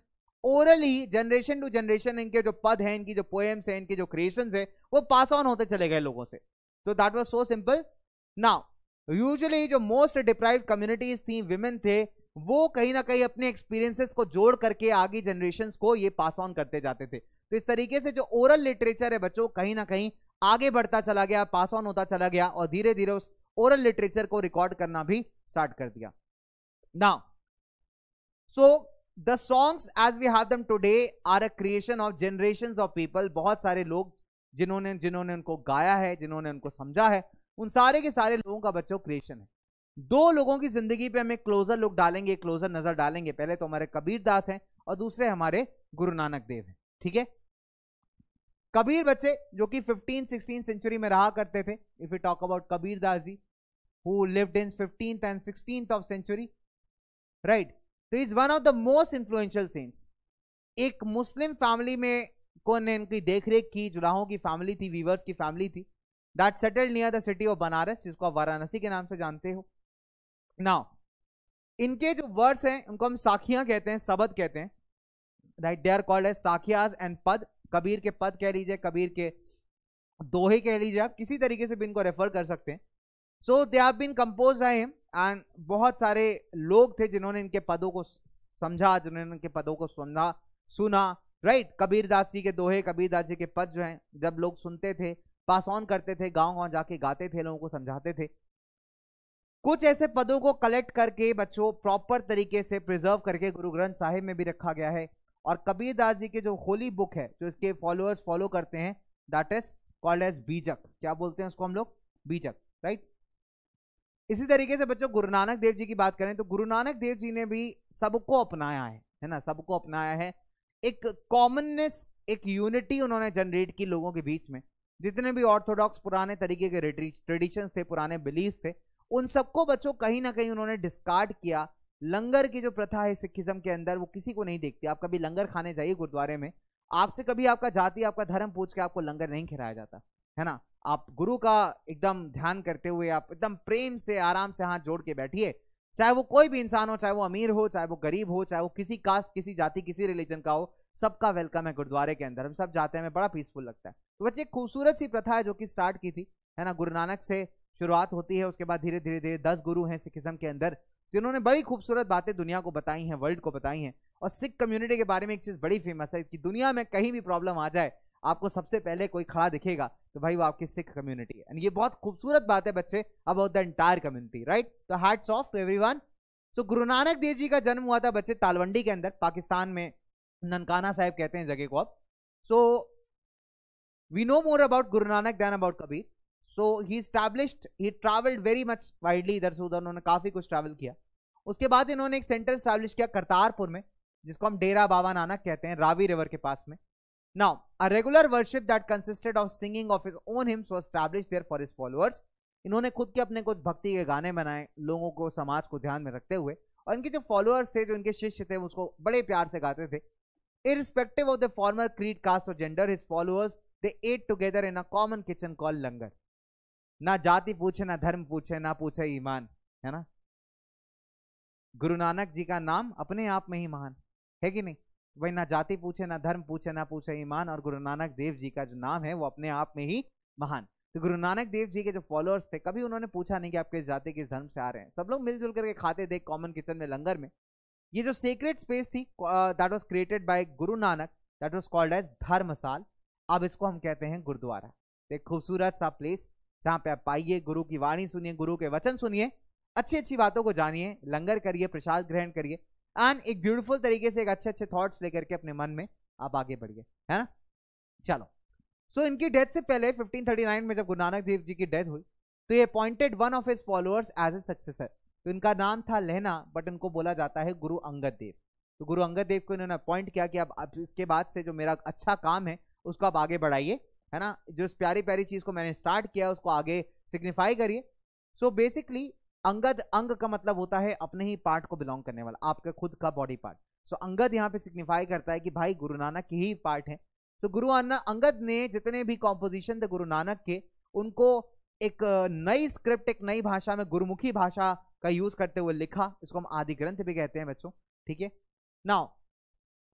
orally generation to generation इनके जो पद हैं इनकी जो पोएम्स हैं इनके जो क्रिएशन है वो पास ऑन होते चले गए लोगों से तो that was so simple now usually जो मोस्ट डिप्राइव कम्युनिटीज थी विमेन थे वो कहीं ना कहीं अपने एक्सपीरियंसेस को जोड़ करके आगे जनरेशन को ये पास ऑन करते जाते थे तो इस तरीके से जो ओरल लिटरेचर है बच्चों कहीं ना कहीं आगे बढ़ता चला गया पास ऑन होता चला गया और धीरे धीरे उस ओरल लिटरेचर को रिकॉर्ड करना भी स्टार्ट कर दिया now so the songs as we have them today are a creation of generation of people बहुत सारे लोग जिन्होंने जिन्होंने उनको गाया है जिन्होंने उनको समझा है उन सारे के सारे लोगों का बच्चों क्रिएशन है दो लोगों की जिंदगी पे हमें क्लोजर लुक डालेंगे क्लोजर नजर डालेंगे पहले तो हमारे कबीर दास हैं और दूसरे हमारे गुरु नानक देव हैं ठीक है कबीर बच्चे जो कि 15, 16 सेंचुरी में रहा करते थे if you talk about Kabir Das ji who lived in 15th and 16th of century right so he's one of the most influential saints एक मुस्लिम फैमिली में को ने इनकी रेख की जुलाहों की फैमिली थी वीवर्स की फैमिली थी that settled near the city of Banaras जिसको आप वाराणसी के नाम से जानते हो नाउ इनके जो वर्ड्स हैं उनको हम साखियां कहते हैं सबद कहते हैं राइट दे आर कॉल्ड है साखियाज एंड पद कबीर के पद कह लीजिए कबीर के दोहे कह लीजिए आप किसी तरीके से भी इनको रेफर कर सकते हैं so they have been compose I and बहुत सारे लोग थे जिन्होंने इनके पदों को समझा जिन्होंने इनके पदों को समझा सुना राइट कबीरदास कबीर दास जी के दोहे कबीर दास जी के पद जो हैं जब लोग सुनते थे पास ऑन करते थे गांव गांव जाके गाते थे लोगों को समझाते थे कुछ ऐसे पदों को कलेक्ट करके बच्चों प्रॉपर तरीके से प्रिजर्व करके गुरु ग्रंथ साहिब में भी रखा गया है और कबीर दास जी के जो होली बुक है जो इसके फॉलोअर्स फॉलो करते हैं दैट इज कॉल्ड एज बीजक क्या बोलते हैं उसको हम लोग बीजक राइट इसी तरीके से बच्चों गुरु नानक देव जी की बात करें तो गुरु नानक देव जी ने भी सबको अपनाया है है ना सबको अपनाया है एक कॉमननेस एक यूनिटी उन्होंने जनरेट की लोगों के बीच में जितने भी ऑर्थोडॉक्स पुराने तरीके के ट्रेडिशंस थे पुराने बिलीफ थे उन सबको बच्चों कहीं ना कहीं उन्होंने डिस्कार्ड किया लंगर की जो प्रथा है सिखिज्म के अंदर वो किसी को नहीं देखती आप कभी लंगर खाने जाइए गुरुद्वारे में आपसे कभी आपका जाति आपका धर्म पूछ के आपको लंगर नहीं खिलाया जाता है ना आप गुरु का एकदम ध्यान करते हुए आप एकदम प्रेम से आराम से हाथ जोड़ के बैठिए चाहे वो कोई भी इंसान हो चाहे वो अमीर हो चाहे वो गरीब हो चाहे वो किसी कास्ट किसी जाति किसी रिलीजन का हो सबका वेलकम है गुरुद्वारे के अंदर हम सब जाते हैं हमें बड़ा पीसफुल लगता है तो बच्चे खूबसूरत सी प्रथा है जो कि स्टार्ट की थी है ना गुरु नानक से शुरुआत होती है उसके बाद धीरे धीरे धीरे दस गुरु हैं सिखिज्म के अंदर तो इन्होंने बड़ी खूबसूरत बातें दुनिया को बताई हैं वर्ल्ड को बताई हैं और सिख कम्युनिटी के बारे में एक चीज़ बड़ी फेमस है कि दुनिया में कहीं भी प्रॉब्लम आ जाए आपको सबसे पहले कोई खड़ा दिखेगा तो भाई वो आपकी सिख कम्युनिटी है एंड ये बहुत खूबसूरत बात है बच्चे about the entire community right तो hearts of to every so Guru Nanak देव जी का जन्म हुआ था बच्चे तालवंडी के अंदर पाकिस्तान में ननकाना साहब कहते हैं जगह को अब so we know more about Guru Nanak than about Kabir so he established he travelled very much widely इधर से उधर उन्होंने काफ़ी कुछ ट्रैवल किया उसके बाद इन्होंने एक सेंटर स्टैब्लिश किया करतारपुर में जिसको हम डेरा बाबा नानक कहते हैं रावी रिवर के पास में Now, a regular worship that consisted of singing of his own hymns was established there for his followers. इन्होंने खुद के अपने कुछ भक्ति के गाने बनाए लोगों को समाज को ध्यान में रखते हुए और इनके जो फॉलोअर्स थे जो इनके शिष्य थे उसको बड़े प्यार से गाते थे irrespective of the former creed caste और gender his followers they ate together in a common kitchen call langar ना जाति पूछे ना धर्म पूछे ना पूछे ईमान है ना गुरु नानक जी का नाम अपने आप में ही महान है कि नहीं वही ना जाति पूछे ना धर्म पूछे ना पूछे ईमान और गुरु नानक देव जी का जो नाम है वो अपने आप में ही महान तो गुरु नानक देव जी के जो फॉलोअर्स थे कभी उन्होंने पूछा नहीं कि आप किस जाति किस धर्म से आ रहे हैं सब लोग मिलजुल करके खाते थे कॉमन किचन में लंगर में ये जो सीक्रेट स्पेस थी that was created by Guru Nanak that was called as dharamsal अब इसको हम कहते हैं गुरुद्वारा एक खूबसूरत सा प्लेस जहाँ पे आप पाइए गुरु की वाणी सुनिए गुरु के वचन सुनिए अच्छी अच्छी बातों को जानिए लंगर करिए प्रसाद ग्रहण करिए एंड एक ब्यूटीफुल तरीके से एक अच्छे अच्छे थॉट्स लेकर के अपने मन में आप आगे बढ़िए है ना चलो सो so, इनकी डेथ से पहले 1539 में जब गुरु नानक देव जी की डेथ हुई तो ये appointed one of his followers as a successor तो इनका नाम था लहना बट इनको बोला जाता है गुरु अंगद देव तो गुरु अंगद देव को इन्होंने अपॉइंट किया कि अब इसके बाद से जो मेरा अच्छा काम है उसको आप आगे बढ़ाइए है ना जो प्यारी प्यारी चीज़ को मैंने स्टार्ट किया उसको आगे सिग्निफाई करिए सो बेसिकली अंगद अंग का मतलब होता है अपने ही पार्ट को बिलोंग करने वाला आपका खुद का body part so so, Angad यहाँ पे सिग्निफाई करता है कि भाई गुरु नानक के ही पार्ट है सो so, गुरु अन्ना अंगद ने जितने भी कॉम्पोजिशन थे गुरु नानक के उनको एक नई स्क्रिप्ट एक नई भाषा में गुरुमुखी भाषा का यूज करते हुए लिखा इसको हम आदि ग्रंथ भी कहते हैं बच्चों ठीक है now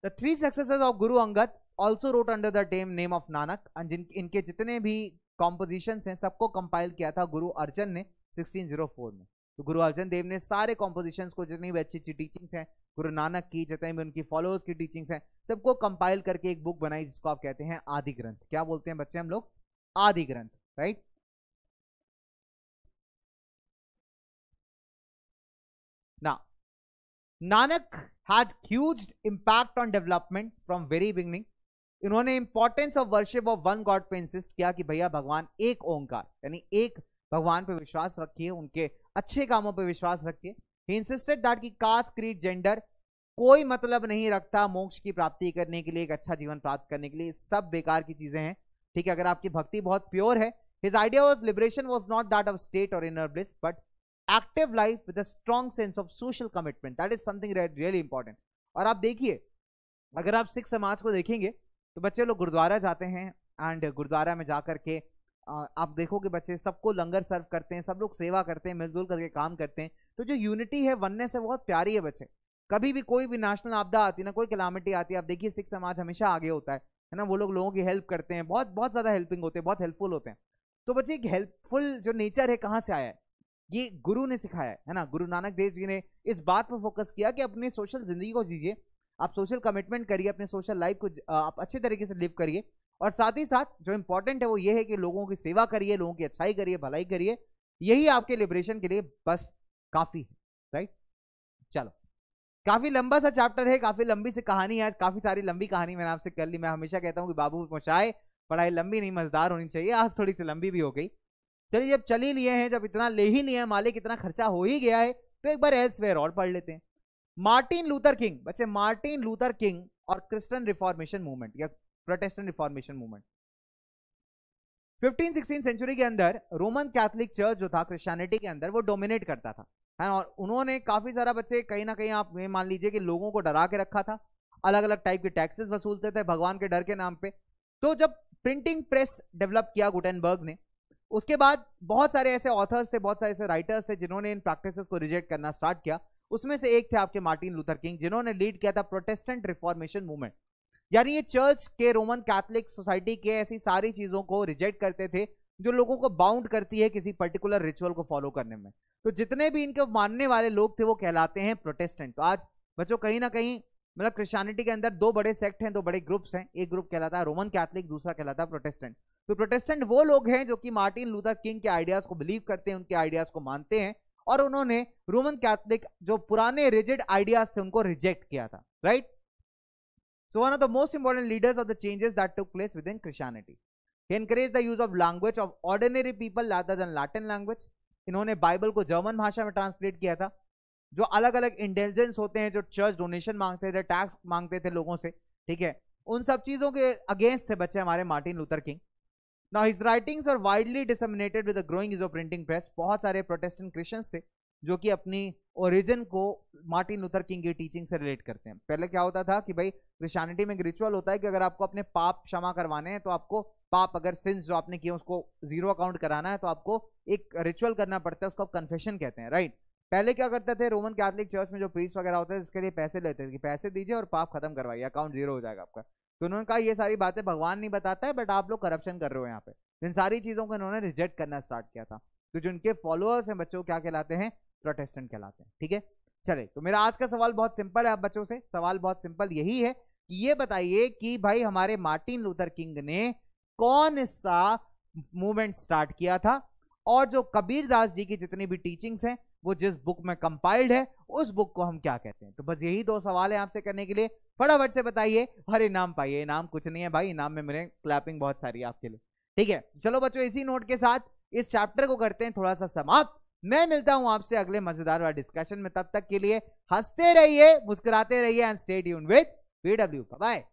the three success of Guru Angad also wrote under the same name of Nanak जिन इनके जितने भी कॉम्पोजिशन हैं सबको कंपाइल किया था गुरु अर्जन ने 1604 में तो गुरु अर्जन देव ने सारे कॉम्पोजिशन को जितनी भी अच्छी अच्छी टीचिंग्स हैं गुरु नानक की जितने भी उनकी फॉलोअर्स की टीचिंग्स हैं सबको कंपाइल करके एक बुक बनाई जिसको आप कहते हैं आदि ग्रंथ क्या बोलते हैं बच्चे हम लोग आदि ग्रंथ राइट ना Nanak has huge impact on development from very beginning इन्होंने importance of worship of one God पे इंसिस्ट किया कि भैया भगवान एक ओंकार यानी एक भगवान पे विश्वास रखिए उनके अच्छे कामों पर विश्वास रखिए इंसिस्टेड दैट की कास्ट क्रीड जेंडर कोई मतलब नहीं रखता मोक्ष की प्राप्ति करने के लिए एक अच्छा जीवन प्राप्त करने के लिए सब बेकार की चीजें हैं ठीक है अगर आपकी भक्ति बहुत प्योर है his idea was liberation was not that of state और inner bliss but active life with a strong sense of social commitment that is something really important और आप देखिए अगर आप सिख समाज को देखेंगे तो बच्चे लोग गुरुद्वारा जाते हैं एंड गुरुद्वारा में जा के आप देखोगे बच्चे सबको लंगर सर्व करते हैं सब लोग सेवा करते हैं मिलजुल करके काम करते हैं तो जो यूनिटी है वननेस है बहुत प्यारी है बच्चे कभी भी कोई भी नेशनल आपदा आती है ना कोई कलामिटी आती है आप देखिए सिख समाज हमेशा आगे होता है है ना वो लोग लोगों की हेल्प करते हैं बहुत बहुत ज़्यादा हेल्पिंग होते हैं बहुत हेल्पफुल होते हैं तो बच्चे एक हेल्पफुल जो नेचर है कहाँ से आया है ये गुरु ने सिखाया है, है ना गुरु नानक देव जी ने इस बात पर फोकस किया कि अपनी सोशल जिंदगी को जीजिए आप सोशल कमिटमेंट करिए अपने सोशल लाइफ को आप अच्छे तरीके से लिव करिए और साथ ही साथ जो इंपॉर्टेंट है वो ये है कि लोगों की सेवा करिए लोगों की अच्छाई करिए भलाई करिए यही आपके लिबरेशन के लिए बस काफी है राइट चलो काफी लंबा सा चैप्टर है काफी लंबी सी कहानी है काफी सारी लंबी कहानी मैंने आपसे कर ली मैं हमेशा कहता हूँ कि बाबू पहुंचाए पढ़ाई लंबी नहीं मजेदार होनी चाहिए आज थोड़ी सी लंबी भी हो गई चलिए जब चल ही लिए हैं जब इतना ले ही लिए हैं मालिक इतना खर्चा हो ही गया है तो एक बार एल्स वेयर और पढ़ लेते हैं मार्टिन लूथर किंग बच्चे मार्टिन लूथर किंग और क्रिस्टन रिफॉर्मेशन मूवमेंट या Protestant reformation movement fifteen sixteen century के अंदर रोमन कैथोलिक चर्च जो था क्रिश्चियनिटी के अंदर वो डोमिनेट करता था है और उन्होंने काफी सारा बच्चे कहीं ना कहीं आप ये मान लीजिए कि लोगों को डरा के रखा था अलग अलग टाइप के टैक्सेस वसूलते थे भगवान के डर के नाम पे तो जब प्रिंटिंग प्रेस डेवलप किया गुटेनबर्ग ने उसके बाद बहुत सारे ऐसे ऑथर्स थे बहुत सारे ऐसे राइटर्स थे जिन्होंने इन प्रैक्टिस को रिजेक्ट करना स्टार्ट किया उसमें से एक थे आपके मार्टिन लूथर किंग जिन्होंने लीड किया था प्रोटेस्टेंट रिफॉर्मेशन मूवमेंट यानी ये चर्च के रोमन कैथोलिक सोसाइटी के ऐसी सारी चीजों को रिजेक्ट करते थे जो लोगों को बाउंड करती है किसी पर्टिकुलर रिचुअल को फॉलो करने में तो जितने भी इनके मानने वाले लोग थे वो कहलाते हैं प्रोटेस्टेंट तो आज बच्चों कहीं ना कहीं मतलब क्रिश्चियनिटी के अंदर दो बड़े सेक्ट हैं दो बड़े ग्रुप्स हैं एक ग्रुप कहलाता है रोमन कैथोलिक दूसरा कहलाता है प्रोटेस्टेंट तो प्रोटेस्टेंट वो लोग हैं जो कि मार्टिन लूथर किंग के आइडियाज को बिलीव करते हैं उनके आइडियाज को मानते हैं और उन्होंने रोमन कैथोलिक जो पुराने रिजिड आइडियाज थे उनको रिजेक्ट किया था right So one of the most important leaders of the changes that took place within Christianity. He encouraged the use of language of ordinary people rather than Latin language. इन्होंने बाइबल को जर्मन भाषा में ट्रांसलेट किया था जो अलग अलग इंटेलिजेंस होते हैं जो चर्च डोनेशन मांगते थे टैक्स मांगते थे लोगों से ठीक है उन सब चीज़ों के अगेंस्ट थे बच्चे हमारे Martin Luther King now his writings are widely disseminated with the growing is of printing press बहुत सारे प्रोटेस्टेंट क्रिश्चियंस थे जो कि अपनी ओरिजिन को मार्टिन लूथर किंग की टीचिंग से रिलेट करते हैं पहले क्या होता था कि भाई क्रिश्चियनिटी में एक रिचुअल होता है कि अगर आपको अपने पाप क्षमा करवाने हैं तो आपको पाप अगर सिंस जो आपने किए उसको जीरो अकाउंट कराना है तो आपको एक रिचुअल करना पड़ता है उसको आप कन्फेशन कहते हैं राइट पहले क्या करते थे रोमन कैथलिक चर्च में जो प्रीस वगैरह होते थे इसके लिए पैसे लेते थे कि पैसे दीजिए और पाप खत्म करवाइए अकाउंट जीरो हो जाएगा आपका तो उन्होंने कहा ये सारी बातें भगवान नहीं बताता है बट आप लोग करप्शन कर रहे हो यहाँ पे इन सारी चीज़ों को इन्होंने रिजेक्ट करना स्टार्ट किया था तो जो उनके फॉलोअर्स हैं बच्चों को क्या कहलाते हैं प्रोटेस्टेंट कहलाते हैं ठीक है चले तो मेरा आज का सवाल बहुत सिंपल है आप बच्चों से सवाल बहुत सिंपल यही है कि ये बताइए कि भाई हमारे मार्टिन लूथर किंग ने कौन सा मूवमेंट स्टार्ट किया था और जो कबीर दास जी की जितनी भी टीचिंग्स हैं वो जिस बुक में कंपाइल्ड है उस बुक को हम क्या कहते हैं तो बस यही दो सवाल है आपसे करने के लिए फटाफट से बताइए हर इनाम पाइए इनाम कुछ नहीं है भाई इनाम में मेरे क्लैपिंग बहुत सारी है आपके लिए ठीक है चलो बच्चों इसी नोट के साथ इस चैप्टर को करते हैं थोड़ा सा समाप्त मैं मिलता हूं आपसे अगले मजेदार वाले डिस्कशन में तब तक के लिए हंसते रहिए मुस्कुराते रहिए एंड स्टेट यून विथ पीडब्ल्यू बाय